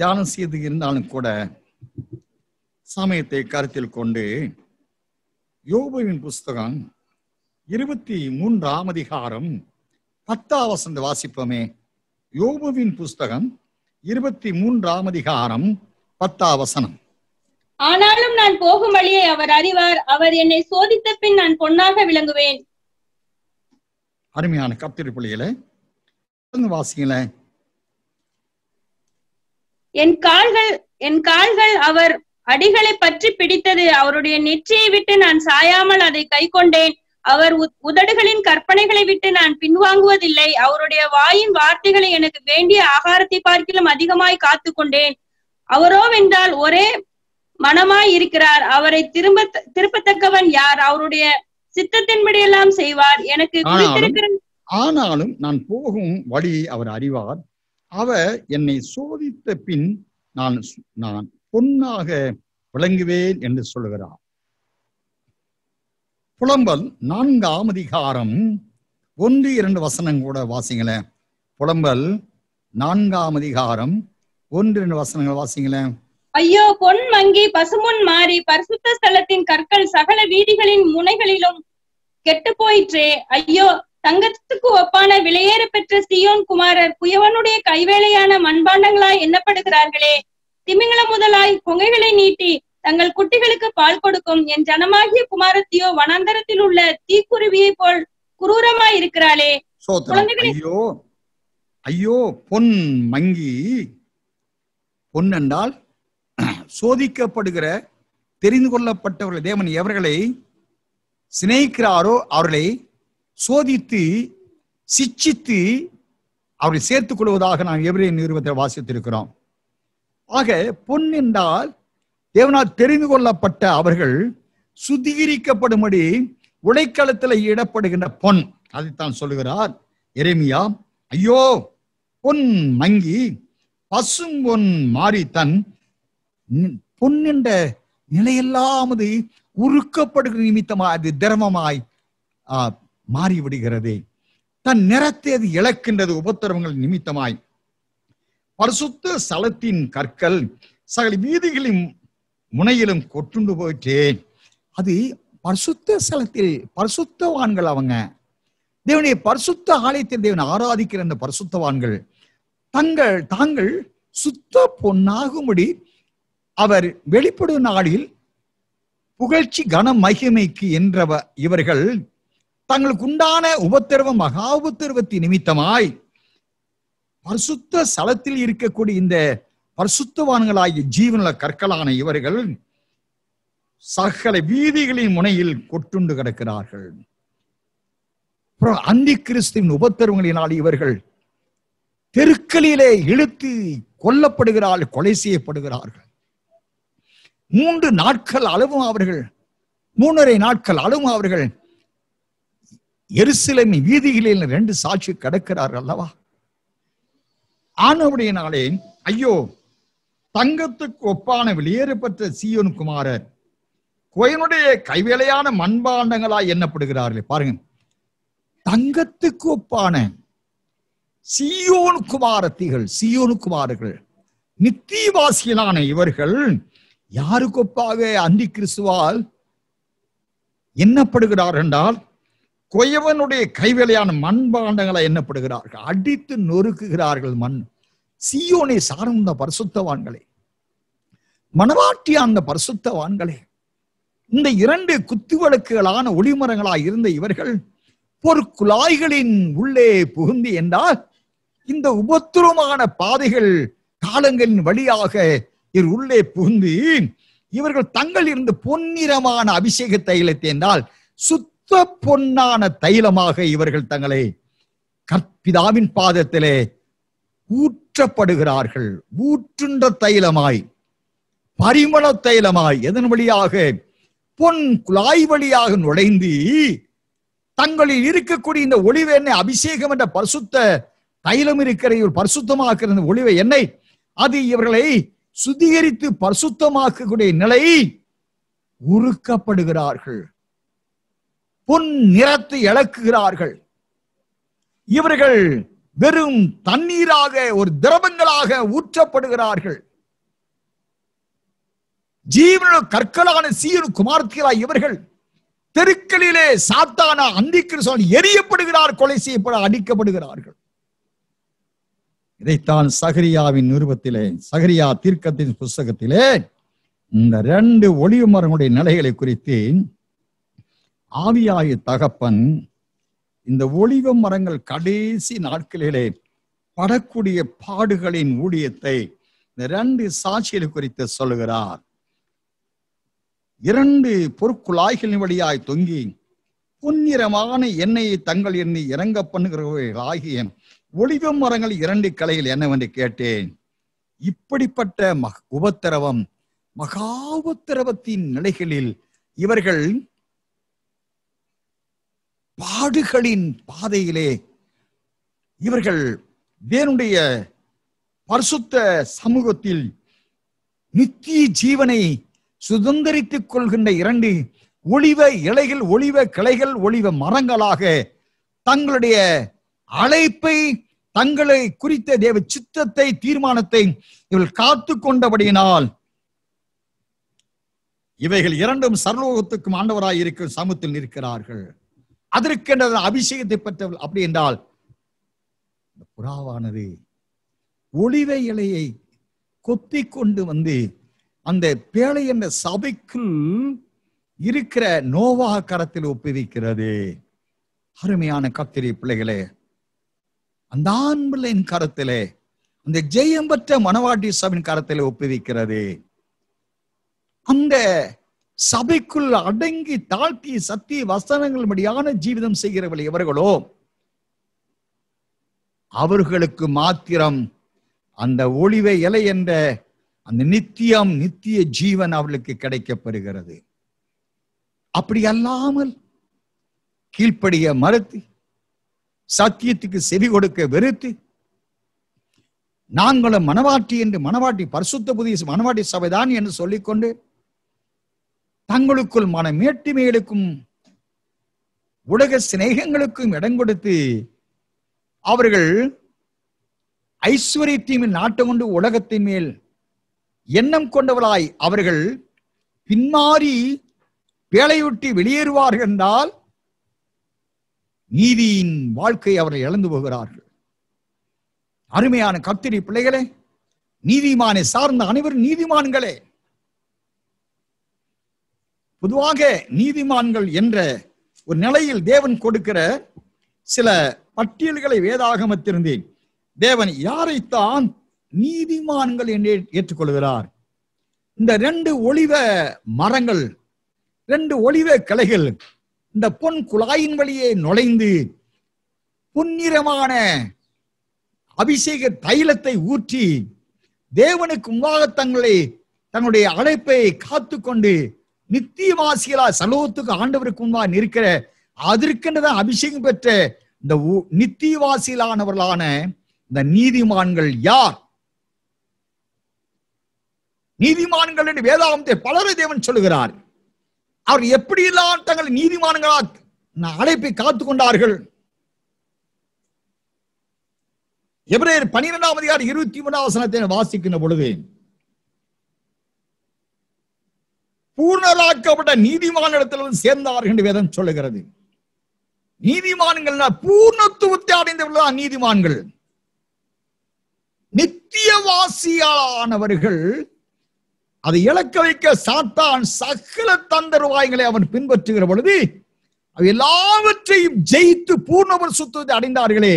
தியானம் செய்து இருந்தாலும் கூட சமயத்தை கருத்தில் கொண்டு யோபுவின் புஸ்தகம் இருபத்தி மூன்றாம் அதிகாரம் பத்தாவசந்த வாசிப்போமே யோபுவின் புஸ்தகம் இருபத்தி மூன்றாம் அதிகாரம் பத்தாவசனம் ஆனாலும் நான் போகும் வழியை அவர் அறிவார் அவர் என்னை சோதித்த பின் நான் பொன்னாக விளங்குவேன் அருமையான கத்திருப்பள்ளியில வாசிங்கள என் கால்கள் என் கால்கள் அவர் அடிகளை பற்றி பிடித்தது அவருடைய நெற்றியை விட்டு நான் சாயாமல் அதை கை கொண்டேன் அவர் உதடுகளின் கற்பனைகளை விட்டு நான் பின்வாங்குவதில்லை அவருடைய வாயின் வார்த்தைகளை எனக்கு வேண்டிய ஆகாரத்தை பார்க்கிலும் அதிகமாய் காத்து கொண்டேன் அவரோ வென்றால் ஒரே மனமாய் இருக்கிறார் அவரை திரும்ப திருப்பத்தக்கவன் யார் அவருடைய சித்தத்தின்படி எல்லாம் செய்வார் எனக்கு ஆனாலும் நான் போகும் வழி அவர் அறிவார் அவர் என்னை சோதித்த பின் நான் நான் பொன்னாக விளங்குவேன் என்று சொல்கிறார் புலம்பல் நான்காம் அதிகாரம் ஒன்று இரண்டு வசனம் கூட வாசிங்களேன் புலம்பல் நான்காம் அதிகாரம் ஒன்று இரண்டு வசனங்கள் வாசிங்களேன் ஐயோ பொன் மங்கி பசுமுன் மாறி பரிசுத்த ஸ்தலத்தின் கற்கள் சகல வீதிகளின் முனைகளிலும் கெட்டு போயிற்றே ஐயோ தங்கத்துக்கு ஒப்பான விலையேற பெற்ற சியோன் குமாரர் குயவனுடைய கைவேலையான மண்பாண்டங்களாய் எண்ணப்படுகிறார்களே திமிங்கள முதலாய் கொங்கைகளை நீட்டி தங்கள் குட்டிகளுக்கு பால் கொடுக்கும் என் ஜனமாகிய குமாரத்தியோ வனாந்தரத்தில் உள்ள தீக்குருவியை போல் குரூரமா இருக்கிறாளே ஐயோ ஐயோ பொன் மங்கி பொன் என்றால் சோதிக்கப்படுகிற தெரிந்து கொள்ளப்பட்டவர்கள் தேவன் எவர்களை சிநேகிக்கிறாரோ அவர்களை சோதித்து சிச்சித்து அவரை சேர்த்துக் கொள்வதாக நாம் எவரே நிறுவத்தை வாசித்திருக்கிறோம் ஆக பொன் என்றால் தேவனால் தெரிந்து கொள்ளப்பட்ட அவர்கள் சுத்திகரிக்கப்படும்படி உடைக்களத்தில் இடப்படுகின்ற பொன் அதைத்தான் சொல்லுகிறார் எரேமியா ஐயோ பொன் மங்கி பசும் பொன் மாறி தன் பொன்னின்ற நிலையெல்லாமது உருக்கப்படுகிற நிமித்தமாய் அது திரவமாய் மாறிவிடுகிறது தன் நிறத்தை அது இழக்கின்றது உபத்திரவங்கள் நிமித்தமாய் பரிசுத்த சலத்தின் கற்கள் சகல வீதிகளின் முனையிலும் கொட்டுண்டு போயிட்டேன் அது பரிசுத்த சலத்தில் பரிசுத்தவான்கள் அவங்க தேவனைய பரிசுத்த ஆலயத்தில் தேவன் ஆராதிக்கிற அந்த பரிசுத்தவான்கள் தங்கள் தாங்கள் சுத்த பொன்னாகும்படி அவர் வெளிப்படும் நாளில் புகழ்ச்சி கன மகிமைக்கு என்றவ இவர்கள் தங்களுக்கு உண்டான உபத்திரவம் மகா உபத்திரவத்தின் நிமித்தமாய் பரிசுத்த சலத்தில் இருக்கக்கூடிய இந்த பரிசுத்தவான்களாகிய ஜீவனில் கற்களான இவர்கள் சகல வீதிகளின் முனையில் கொட்டுண்டு கிடக்கிறார்கள் அந்தி கிறிஸ்துவின் உபத்தருவங்களினால் இவர்கள் தெருக்களிலே இழுத்து கொல்லப்படுகிறார்கள் கொலை செய்யப்படுகிறார்கள் மூன்று நாட்கள் அளவும் அவர்கள் மூன்றரை நாட்கள் அளவும் அவர்கள் எருசலேமி வீதிகளில் ரெண்டு சாட்சி கிடக்கிறார்கள் அல்லவா ஆனவுடைய நாளே ஐயோ தங்கத்துக்கு ஒப்பான பெற்ற சியோன் குமாரர் குயனுடைய கைவேலையான மண்பாண்டங்களா எண்ணப்படுகிறார்களே பாருங்க தங்கத்துக்கு ஒப்பான சியோன் குமாரத்திகள் சியோனு குமாரர்கள் நித்தியவாசிகளான இவர்கள் யாருக்கொப்பாக அந்தி கிறிஸ்துவால் எண்ணப்படுகிறார் என்றால் கொயவனுடைய கைவேலையான மண்பாண்டங்களை எண்ணப்படுகிறார்கள் அடித்து நொறுக்குகிறார்கள் மண் சியோனை சார்ந்த பரிசுத்தவான்களே மனவாட்டி அந்த பரிசுத்தவான்களே இந்த இரண்டு குத்து விளக்குகளான ஒளிமரங்களாய் இருந்த இவர்கள் பொற்குழாய்களின் உள்ளே புகுந்து என்றால் இந்த உபத்திரமான பாதைகள் காலங்களின் வழியாக இவர் உள்ளே புகுந்து இவர்கள் தங்கள் இருந்து பொன்னிறமான அபிஷேக தைலத்தை என்றால் சுத்த பொன்னான தைலமாக இவர்கள் தங்களை கற்பிதாவின் பாதத்திலே ஊற்ற ஊற்றப்படுகிறார்கள் ஊற்றுன்ற தைலமாய் பரிமள தைலமாய் எதன் வழியாக பொன் குழாய் வழியாக நுழைந்து தங்களில் இருக்கக்கூடிய இந்த ஒளிவு எண்ணெய் அபிஷேகம் என்ற பரிசுத்த தைலம் இருக்கிற இவர் பரிசுத்தமாக்குற இந்த ஒளிவை எண்ணெய் அது இவர்களை சுத்திகரித்து பரிசுத்தமாக்கக்கூடிய நிலை உருக்கப்படுகிறார்கள் பொன் நிறத்தை இழக்குகிறார்கள் இவர்கள் வெறும் தண்ணீராக ஒரு திரவங்களாக ஊற்றப்படுகிறார்கள் ஜீவன கற்களான சீரு குமார்த்திகளாய் இவர்கள் தெருக்களிலே சாத்தான அந்திக்கிருஷ்ணன் எரியப்படுகிறார் கொலை செய்யப்பட அடிக்கப்படுகிறார்கள் இதைத்தான் சகரியாவின் நிறுவத்திலே சகரியா தீர்க்கத்தின் புஸ்தகத்திலே இந்த ரெண்டு ஒளிவு மரங்களுடைய நிலைகளை குறித்து ஆவியாய தகப்பன் இந்த ஒளிவ மரங்கள் கடைசி நாட்களிலே படக்கூடிய பாடுகளின் ஊழியத்தை இந்த ரெண்டு சாட்சியல் குறித்து சொல்கிறார் இரண்டு பொற்குழாய்களின் வழியாய் தொங்கி புன்னிறமான எண்ணெயை தங்கள் எண்ணி இறங்க ஆகிய ஒளிவ மரங்கள் இரண்டு கலையில் என்னவென்று கேட்டேன் இப்படிப்பட்ட உபத்திரவம் மகா உபத்திரவத்தின் நிலைகளில் இவர்கள் பாடுகளின் பாதையிலே இவர்கள் தேனுடைய பரிசுத்த சமூகத்தில் நித்திய ஜீவனை சுதந்திரித்துக் கொள்கின்ற இரண்டு ஒளிவ இலைகள் ஒளிவ கிளைகள் ஒளிவ மரங்களாக தங்களுடைய அழைப்பை தங்களை குறித்த தேவ சித்தத்தை தீர்மானத்தை இவள் காத்து கொண்டபடியினால் இவைகள் இரண்டும் சர்வோகத்துக்கும் ஆண்டவராய் இருக்கும் சமூகத்தில் நிற்கிறார்கள் அதற்கென்ற அபிஷேகத்தை பெற்றவள் அப்படி என்றால் இந்த புறாவானது ஒளிவ இலையை கொத்தி கொண்டு வந்து அந்த பேழை என்ற சபைக்குள் இருக்கிற நோவா கரத்தில் ஒப்புவிக்கிறது அருமையான கத்திரி பிள்ளைகளே அந்த ஆண் பிள்ளையின் கரத்திலே அந்த ஜெயம் பெற்ற மணவாட்டி சபையின் கரத்திலே ஒப்புவிக்கிறது அந்த சபைக்குள் அடங்கி தாழ்த்தி சத்திய வசனங்கள் மடியான ஜீவிதம் செய்கிறவர்கள் எவர்களோ அவர்களுக்கு மாத்திரம் அந்த ஒளிவை இலை என்ற அந்த நித்தியம் நித்திய ஜீவன் அவளுக்கு கிடைக்கப்பெறுகிறது அப்படி அல்லாமல் கீழ்ப்படிய மறுத்து சத்தியத்துக்கு செவி கொடுக்க வெறுத்து நாங்களும் மனவாட்டி என்று மனவாட்டி பரிசுத்த புதிய மனவாட்டி சபைதான் என்று சொல்லிக்கொண்டு தங்களுக்குள் மன மேட்டிமைகளுக்கும் உலக சிநேகங்களுக்கும் இடம் கொடுத்து அவர்கள் ஐஸ்வர்யத்தையும் நாட்டம் கொண்டு உலகத்தின் மேல் எண்ணம் கொண்டவளாய் அவர்கள் பின்மாறி வேலையொட்டி வெளியேறுவார்கள் என்றால் நீதியின் வாழ்க்கை அவர்கள் இழந்து போகிறார்கள் அருமையான கத்திரி பிள்ளைகளே நீதிமானை சார்ந்த அனைவரும் நீதிமான்களே பொதுவாக நீதிமான்கள் என்ற ஒரு நிலையில் தேவன் கொடுக்கிற சில பட்டியல்களை வேதாகமத்திருந்தேன் தேவன் யாரைத்தான் நீதிமான்கள் என்று ஏற்றுக்கொள்கிறார் இந்த ரெண்டு ஒளிவ மரங்கள் ரெண்டு ஒளிவ கிளைகள் இந்த பொன் குழாயின் வழியே நுழைந்து புன்னிறமான அபிஷேக தைலத்தை ஊற்றி தேவனுக்கு முன்பாக தங்களை தங்களுடைய அழைப்பை காத்து கொண்டு நித்தியவாசிகளா சலோகத்துக்கு ஆண்டவருக்கு முன்பா நிற்கிற அதற்கென்றதான் அபிஷேகம் பெற்ற இந்த நித்தியவாசிகளானவர்களான இந்த நீதிமான்கள் யார் நீதிமான்கள் என்று வேதாந்தத்தை பலர தேவன் சொல்லுகிறார் அவர் எப்படியெல்லாம் தங்கள் நீதிமான்களா அழைப்பை காத்து கொண்டார்கள் எப்படி பனிரெண்டாம் அதிகாரம் இருபத்தி மூணாவது வாசிக்கின்ற பொழுது பூர்ணராக்கப்பட்ட நீதிமான இடத்துல வந்து சேர்ந்தார்கள் என்று வேதம் சொல்லுகிறது நீதிமான்கள்னா பூர்ணத்துவத்தை அடைந்தவர்கள் நீதிமான்கள் நித்தியவாசியானவர்கள் அதை இழக்க வைக்க சாத்தான் சகல தந்தருவாய்களை அவன் பின்பற்றுகிற பொழுது எல்லாவற்றையும் ஜெயித்து பூர்ணவர் சுத்துவத்தை அடைந்தார்களே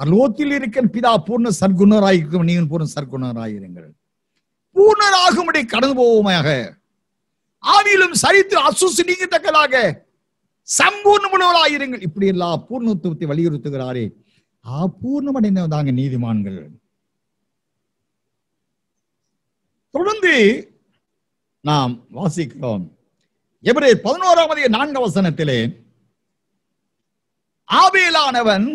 பலோத்தில் இருக்கிற பிதா பூர்ண சர்க்குணராயிருக்கும் நீங்கள் பூர்ண சர்க்குணராயிருங்கள் பூர்ணராகும்படி கடந்து போவோமாக ஆவியிலும் சரித்து நீங்கத்தக்கதாக சம்பூர்ணமுள்ளவராயிருங்கள் இப்படி எல்லாம் பூர்ணத்துவத்தை வலியுறுத்துகிறாரே அபூர்ணமடைந்தவதாங்க நீதிமான்கள் தொடர்ந்து நாம் வாசிக்கிறோம் எப்படி பதினோராம் அதிக நான்கு வசனத்திலே ஆவேலானவன்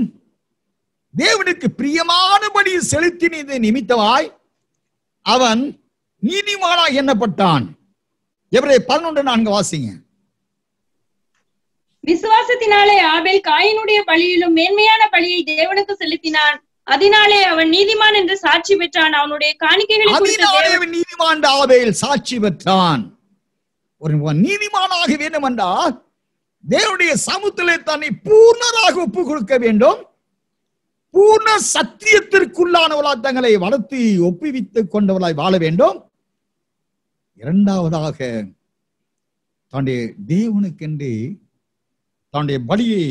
தேவனுக்கு பிரியமானபடி செலுத்தினது நிமித்தமாய் அவன் நீதிமானா எண்ணப்பட்டான் எவரே பதினொன்று நான்கு வாசிங்க விசுவாசத்தினாலே ஆபேல் காயினுடைய பழியிலும் மேன்மையான பழியை தேவனுக்கு செலுத்தினான் அதனாலே அவன் நீதிமான் என்று சாட்சி பெற்றான் அவனுடைய காணிக்கைகளை நீதிமான் ஆபேல் சாட்சி பெற்றான் ஒரு நீதிமானாக வேண்டும் என்றால் தேவனுடைய சமூகத்திலே தன்னை பூர்ணராக ஒப்பு கொடுக்க வேண்டும் பூர்ண சத்தியத்திற்குள்ளானவளா தங்களை வளர்த்து ஒப்புவித்துக் கொண்டவளாய் வாழ வேண்டும் இரண்டாவதாக தன்னுடைய தேவனுக்கென்று தன்னுடைய பலியை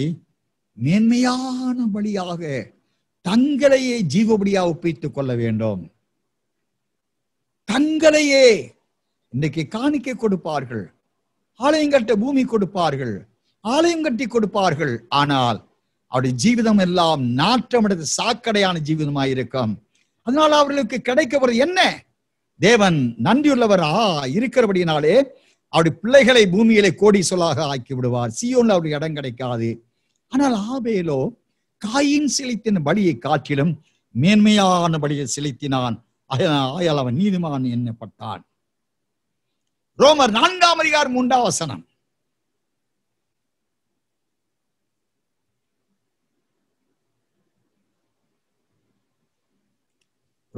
மேன்மையான பலியாக தங்களையே ஜீவபடியா ஒப்பித்துக் கொள்ள வேண்டும் தங்களையே இன்றைக்கு காணிக்க கொடுப்பார்கள் ஆலயம் கட்ட பூமி கொடுப்பார்கள் ஆலயம் கட்டி கொடுப்பார்கள் ஆனால் அவருடைய ஜீவிதம் எல்லாம் நாற்றமடைந்த சாக்கடையான ஜீவிதமாயிருக்கும் அதனால் அவர்களுக்கு கிடைக்கப்படுறது என்ன தேவன் நன்றியுள்ளவரா இருக்கிறபடினாலே அவருடைய பிள்ளைகளை பூமியிலே கோடி சொல்லாக ஆக்கி விடுவார் சியோன்ல அவருடைய இடம் கிடைக்காது ஆனால் ஆபேலோ காயின் சிலைத்தின் பலியை காட்டிலும் மேன்மையான பலியை செலுத்தினான் ஆயால் அவன் நீதிமான் எண்ணப்பட்டான் ரோமர் நான்காம் அதிகார் மூன்றாம் வசனம்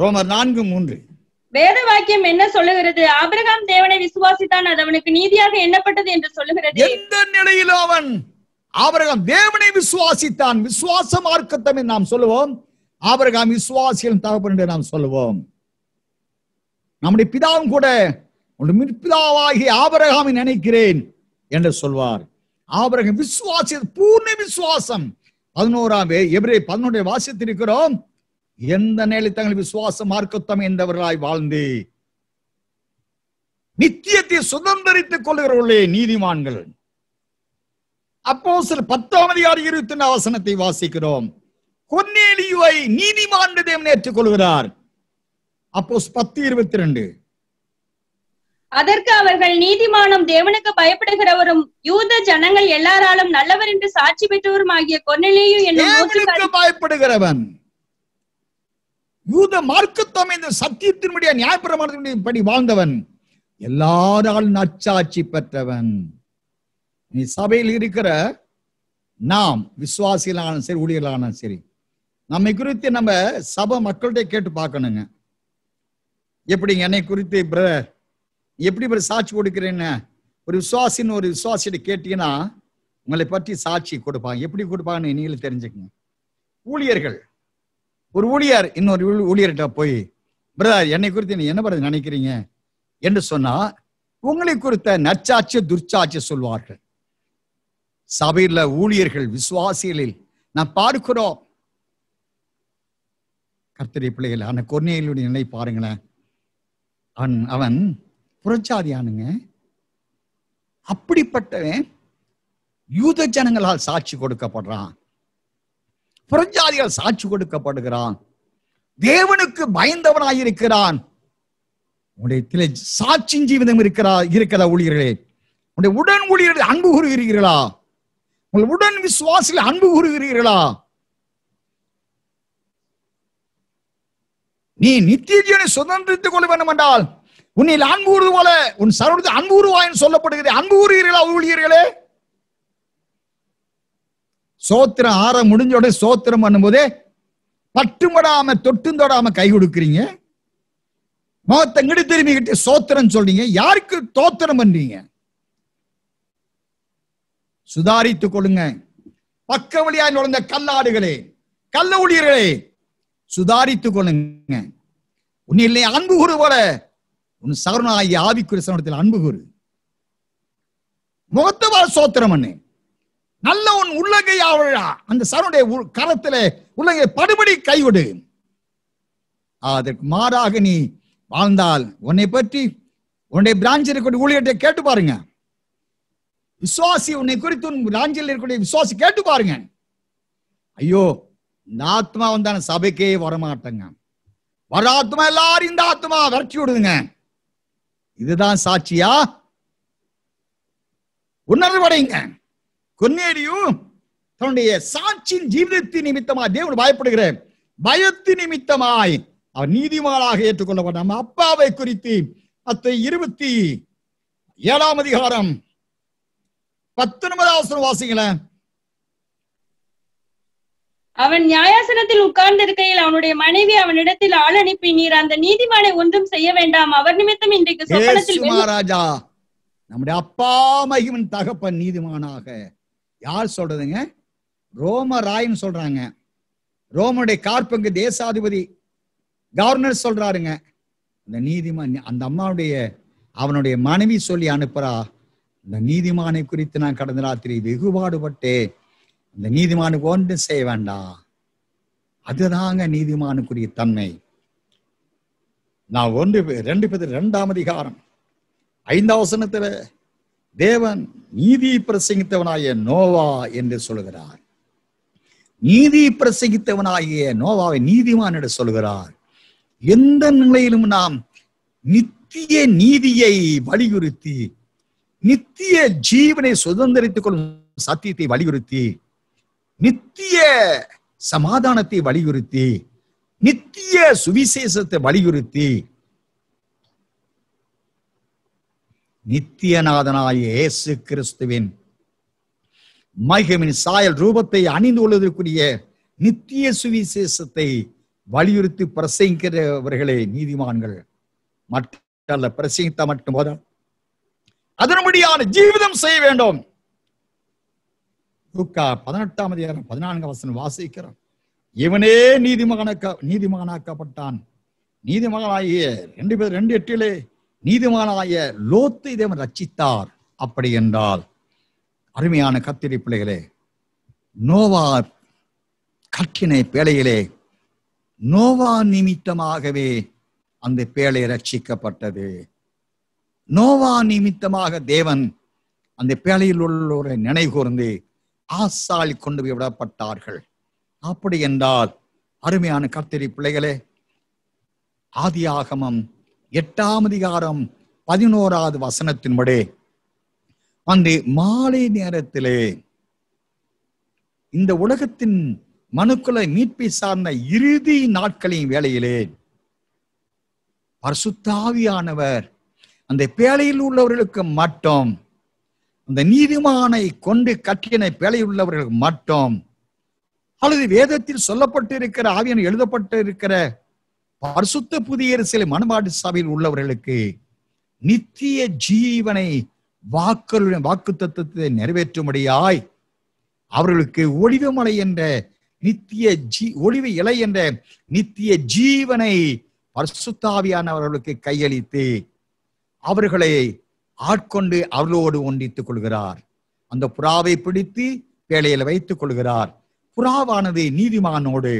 ரோமர் நான்கு மூன்று வேத வாக்கியம் என்ன சொல்லுகிறது ஆபிரகாம் தேவனை விசுவாசித்தான் அது அவனுக்கு நீதியாக எண்ணப்பட்டது என்று சொல்லுகிறது எந்த நிலையில அவன் ஆபிரகாம் தேவனை விசுவாசித்தான் விசுவாச மார்க்கத்தம் நாம் சொல்லுவோம் ஆபிரகாம் விசுவாசியம் தகப்பன் என்று நாம் சொல்லுவோம் நம்முடைய பிதாவும் கூட உன் மிற்பிதாவாகி ஆபரகாமை நினைக்கிறேன் என்று சொல்வார் ஆபரகம் விசுவாசி பூர்ண விசுவாசம் பதினோராம் எப்படி பதினோடைய வாசித்திருக்கிறோம் எந்த நேரத்தில் தங்கள் விசுவாச மார்க்கத்தம் என்றவர்களாய் வாழ்ந்து நித்தியத்தை சுதந்திரித்துக் கொள்கிறவர்களே நீதிமான்கள் அப்போ சில பத்தாம் அதிகாரி இருபத்தி அவசனத்தை வாசிக்கிறோம் கொன்னேலியுவை நீதிமான் தேவன் கொள்கிறார் அப்போ பத்து இருபத்தி ரெண்டு அதற்கு அவர்கள் நீதிமானம் தேவனுக்கு பயப்படுகிறவரும் யூத ஜனங்கள் எல்லாராலும் நல்லவர் என்று சாட்சி பெற்றவரும் ஆகிய கொன்னேலியு பயப்படுகிறவன் யூத மார்க்கத்தமைந்த சத்தியத்தினுடைய நியாயப்பிரமாணத்தினுடைய படி வாழ்ந்தவன் எல்லாராலும் நச்சாட்சி பெற்றவன் நீ சபையில் இருக்கிற நாம் விசுவாசிகளான சரி ஊழியர்களான சரி நம்மை குறித்து நம்ம சபை மக்கள்கிட்ட கேட்டு பார்க்கணுங்க எப்படி என்னை குறித்து பிரதர் எப்படி இப்படி சாட்சி கொடுக்கிறேன்னு ஒரு விசுவாசின்னு ஒரு விசுவாசிட்டு கேட்டீங்கன்னா உங்களை பற்றி சாட்சி கொடுப்பாங்க எப்படி கொடுப்பாங்கன்னு நீங்களும் தெரிஞ்சுக்கங்க ஊழியர்கள் ஒரு ஊழியார் இன்னொரு ஊழியர்கிட்ட போய் பிரதர் என்னை குறித்து நீ என்ன பிரதர் நினைக்கிறீங்க என்று சொன்னா உங்களை குறித்த நச்சாட்சி துர்ச்சாட்சி சொல்வார்கள் சபையில் ஊழியர்கள் விசுவாசிகளில் நாம் பார்க்கிறோம் கர்த்தரி பிள்ளைகள் அந்த கொர்னியலுடைய நிலை பாருங்களேன் அவன் அவன் புறச்சாதியானுங்க அப்படிப்பட்டவன் யூத ஜனங்களால் சாட்சி கொடுக்கப்படுறான் புரஞ்சாதிகள் சாட்சி கொடுக்கப்படுகிறான் தேவனுக்கு பயந்தவனாயிருக்கிறான் உடைய சாட்சி ஜீவிதம் இருக்கிறா இருக்கிறதா ஊழியர்களே உடைய உடன் ஊழியர்கள் அன்பு கூறுகிறீர்களா உங்கள் உடன் விசுவாசில் அன்பு கூறுகிறீர்களா நீ நித்திய ஜீவனை சுதந்திரித்துக் கொள்ள வேண்டும் என்றால் உன்னில் அன்பு கூறுவது போல உன் சரோடு அன்பு கூறுவாயின் சொல்லப்படுகிறது அன்பு கூறுகிறீர்களா ஊழியர்களே சோத்திரம் ஆற முடிஞ்ச உடனே சோத்திரம் பண்ணும்போதே பட்டுமடாம தொட்டும் தொடாம கை கொடுக்குறீங்க முகத்தங்கிட்டு திரும்பிக்கிட்டு சோத்திரம் சொல்றீங்க யாருக்கு தோத்திரம் பண்றீங்க சுதாரித்துக் கொள்ளுங்க பக்க வழியா நுழைந்த கல்லாடுகளே கள்ள ஊழியர்களே சுதாரித்துக் கொள்ளுங்க உன் இல்லை அன்பு கூறு போல உன் சகரனாகிய ஆவிக்குரிய சமணத்தில் அன்பு கூறு முகத்தவா சோத்திரம் அண்ணே நல்ல உன் உள்ளங்கை ஆவழா அந்த சருடைய கரத்துல உள்ளங்கை படுபடி கைவிடு அதற்கு மாறாக நீ வாழ்ந்தால் உன்னை பற்றி உன்னுடைய பிராஞ்சில் இருக்கக்கூடிய ஊழியர்கிட்ட கேட்டு பாருங்க விசுவாசி உன்னை குறித்து உன் பிராஞ்சில் இருக்கக்கூடிய விசுவாசி கேட்டு பாருங்க ஐயோ இந்த ஆத்மா வந்தான சபைக்கே வரமாட்டேங்க வர ஆத்மா எல்லாரும் இந்த ஆத்மா விரட்டி விடுதுங்க இதுதான் சாட்சியா உணர்வடைங்க கொன்னேடியும் தன்னுடைய சாட்சியின் ஜீவிதத்தின் நிமித்தமாய் தேவன் பயப்படுகிற பயத்து நிமித்தமாய் அவர் நீதிமானாக ஏற்றுக்கொள்ள நம்ம அப்பாவை குறித்து அத்தை இருபத்தி ஏழாம் அதிகாரம் பத்தொன்பதாவது வாசிங்கள அவன் நியாயாசனத்தில் உட்கார்ந்து இருக்கையில் அவனுடைய மனைவி அவனிடத்தில் ஆள் அனுப்பி நீர் அந்த நீதிமானை ஒன்றும் செய்ய வேண்டாம் அவர் நிமித்தம் இன்றைக்கு மகாராஜா நம்முடைய அப்பா மகிமன் தகப்பன் நீதிமானாக யார் சொல்றதுங்க ரோம ராயின்னு சொல்றாங்க ரோமனுடைய கார்பங்கு தேசாதிபதி கவர்னர் சொல்றாருங்க இந்த நீதிமான் அந்த அம்மாவுடைய அவனுடைய மனைவி சொல்லி அனுப்புறா இந்த நீதிமானை குறித்து நான் கடந்த ராத்திரி வெகுபாடுபட்டு இந்த நீதிமானுக்கு ஒன்றும் செய்ய வேண்டாம் அதுதாங்க நீதிமானுக்குரிய தன்மை நான் ஒன்று ரெண்டு பேர் ரெண்டாம் அதிகாரம் ஐந்தாவசனத்துல தேவன் நீதி பிரசங்கித்தவனாகிய நோவா என்று சொல்கிறார் நீதி பிரசங்கித்தவனாகிய நோவாவை நீதிமான் என்று சொல்கிறார் எந்த நிலையிலும் நாம் நித்திய நீதியை வலியுறுத்தி நித்திய ஜீவனை சுதந்திரித்துக் கொள்ளும் சத்தியத்தை வலியுறுத்தி நித்திய சமாதானத்தை வலியுறுத்தி நித்திய சுவிசேஷத்தை வலியுறுத்தி நித்தியநாதனாய இயேசு கிறிஸ்துவின் மகிமின் சாயல் ரூபத்தை அணிந்து கொள்வதற்குரிய நித்திய சுவிசேஷத்தை வலியுறுத்தி பிரசங்கிக்கிறவர்களே நீதிமான்கள் மற்ற பிரசங்கித்த மட்டும் போதும் அதன்படியான ஜீவிதம் செய்ய வேண்டும் பதினெட்டாம் அதிகாரம் பதினான்கு வசனம் வாசிக்கிறோம் இவனே நீதிமகனாக்க நீதிமகனாக்கப்பட்டான் நீதிமகனாகிய ரெண்டு பேர் ரெண்டு எட்டிலே நீதிமானாய லோத்து தேவன் ரச்சித்தார் அப்படி என்றால் அருமையான கத்திரி பிள்ளைகளே நோவா கற்றினை பேழையிலே நோவா நிமித்தமாகவே அந்த பேழை ரட்சிக்கப்பட்டது நோவா நிமித்தமாக தேவன் அந்த பேழையில் உள்ளவரை நினைகூர்ந்து ஆசால் கொண்டு போய் விடப்பட்டார்கள் அப்படி என்றால் அருமையான கத்திரி பிள்ளைகளே ஆதியாகமம் எட்டாம் அதிகாரம் பதினோராவது வசனத்தின்படி அந்த மாலை நேரத்திலே இந்த உலகத்தின் மனுக்களை மீட்பை சார்ந்த இறுதி நாட்களின் வேலையிலே பரிசுத்தாவியானவர் அந்த பேழையில் உள்ளவர்களுக்கு மட்டும் அந்த நீதிமானை கொண்டு கட்டியனை பேழையில் உள்ளவர்களுக்கு மட்டும் அல்லது வேதத்தில் சொல்லப்பட்டு இருக்கிற ஆவியன் எழுதப்பட்டு இருக்கிற பரிசுத்த புதிய சிலை மனுபாட்டு சபையில் உள்ளவர்களுக்கு நித்திய ஜீவனை வாக்களுடைய வாக்கு தத்துவத்தை நிறைவேற்றும்படியாய் அவர்களுக்கு மலை என்ற நித்திய ஜீ ஒளிவு இலை என்ற நித்திய ஜீவனை பரிசுத்தாவியானவர்களுக்கு கையளித்து அவர்களை ஆட்கொண்டு அவர்களோடு ஒன்றித்துக் கொள்கிறார் அந்த புறாவை பிடித்து வேலையில் வைத்துக் கொள்கிறார் புறாவானது நீதிமானோடு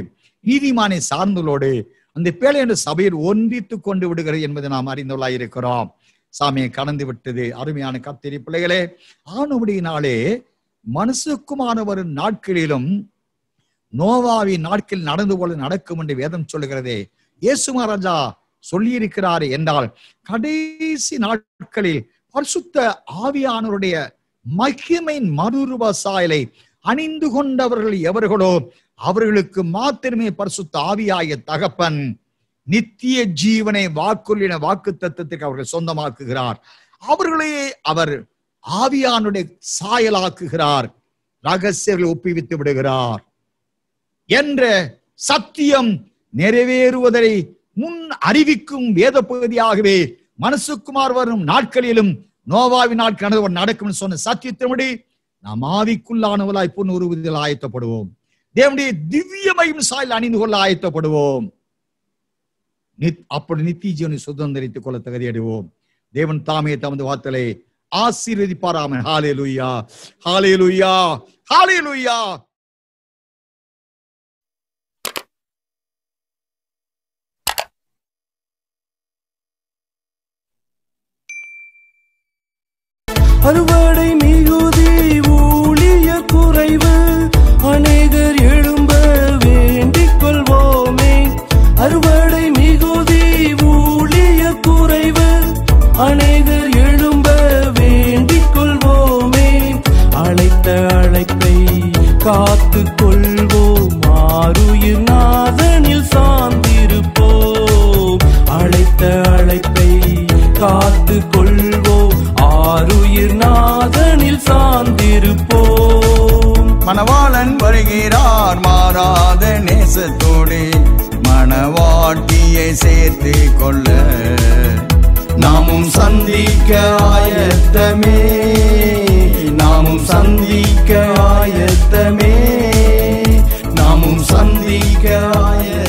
நீதிமானை சார்ந்தோடு அந்த பேழை என்று சபையில் ஒன்றித்து கொண்டு விடுகிறது என்பதை நாம் அறிந்தவர்களாயிருக்கிறோம் சாமியை கடந்து விட்டது அருமையான கத்திரி பிள்ளைகளே மனசுக்குமான வரும் நாட்களிலும் நோவாவின் நாட்கள் நடந்து போல நடக்கும் என்று வேதம் சொல்லுகிறதே இயேசு மகாராஜா சொல்லியிருக்கிறார் என்றால் கடைசி நாட்களில் பரிசுத்த ஆவியானவருடைய மகிமையின் மறுரூப சாயலை அணிந்து கொண்டவர்கள் எவர்களோ அவர்களுக்கு மாத்திரமே பரிசுத்த ஆவியாய தகப்பன் நித்திய ஜீவனை வாக்குள்ள வாக்கு தத்துவத்துக்கு அவர்கள் சொந்தமாக்குகிறார் அவர்களையே அவர் ஆவியானுடைய சாயலாக்குகிறார் ரகசியர்களை ஒப்புவித்து விடுகிறார் என்ற சத்தியம் நிறைவேறுவதை முன் அறிவிக்கும் வேத பகுதியாகவே மனசுக்குமார் வரும் நாட்களிலும் நோவாவி நாட்கள் நடக்கும் சொன்ன சத்தியத்தின்படி நாம் ஆவிக்குள்ளானவளாய் பொன் உருவதில் ஆயத்தப்படுவோம் தேவனுடைய திவ்யமையும் சாயில் அணிந்து கொள்ள ஆயத்தப்படுவோம் அப்படி நித்தி ஜீவனை சுதந்திரித்துக் கொள்ள தகுதியடைவோம் தேவன் தாமே தமது வார்த்தலை ஆசீர்வதிப்பாராமன் ஹாலே லுய்யா ஹாலே லுய்யா ஹாலே லுய்யா காத்து கொள்வோம் ஆறுயிர் நாதனில் சார்ந்திருப்போம் அழைத்த அழைப்பை காத்து கொள்வோம் ஆறுயிர் நாதனில் சார்ந்திருப்போம் மணவாளன் வருகிறார் மாறாத நேசத்தோடு மணவாட்டியை சேர்த்து கொள்ள நாமும் சந்திக்க ஆயத்தமே நாமும் சந்திக்க ஆயத்தமே நாமும் சந்திக்க ஆய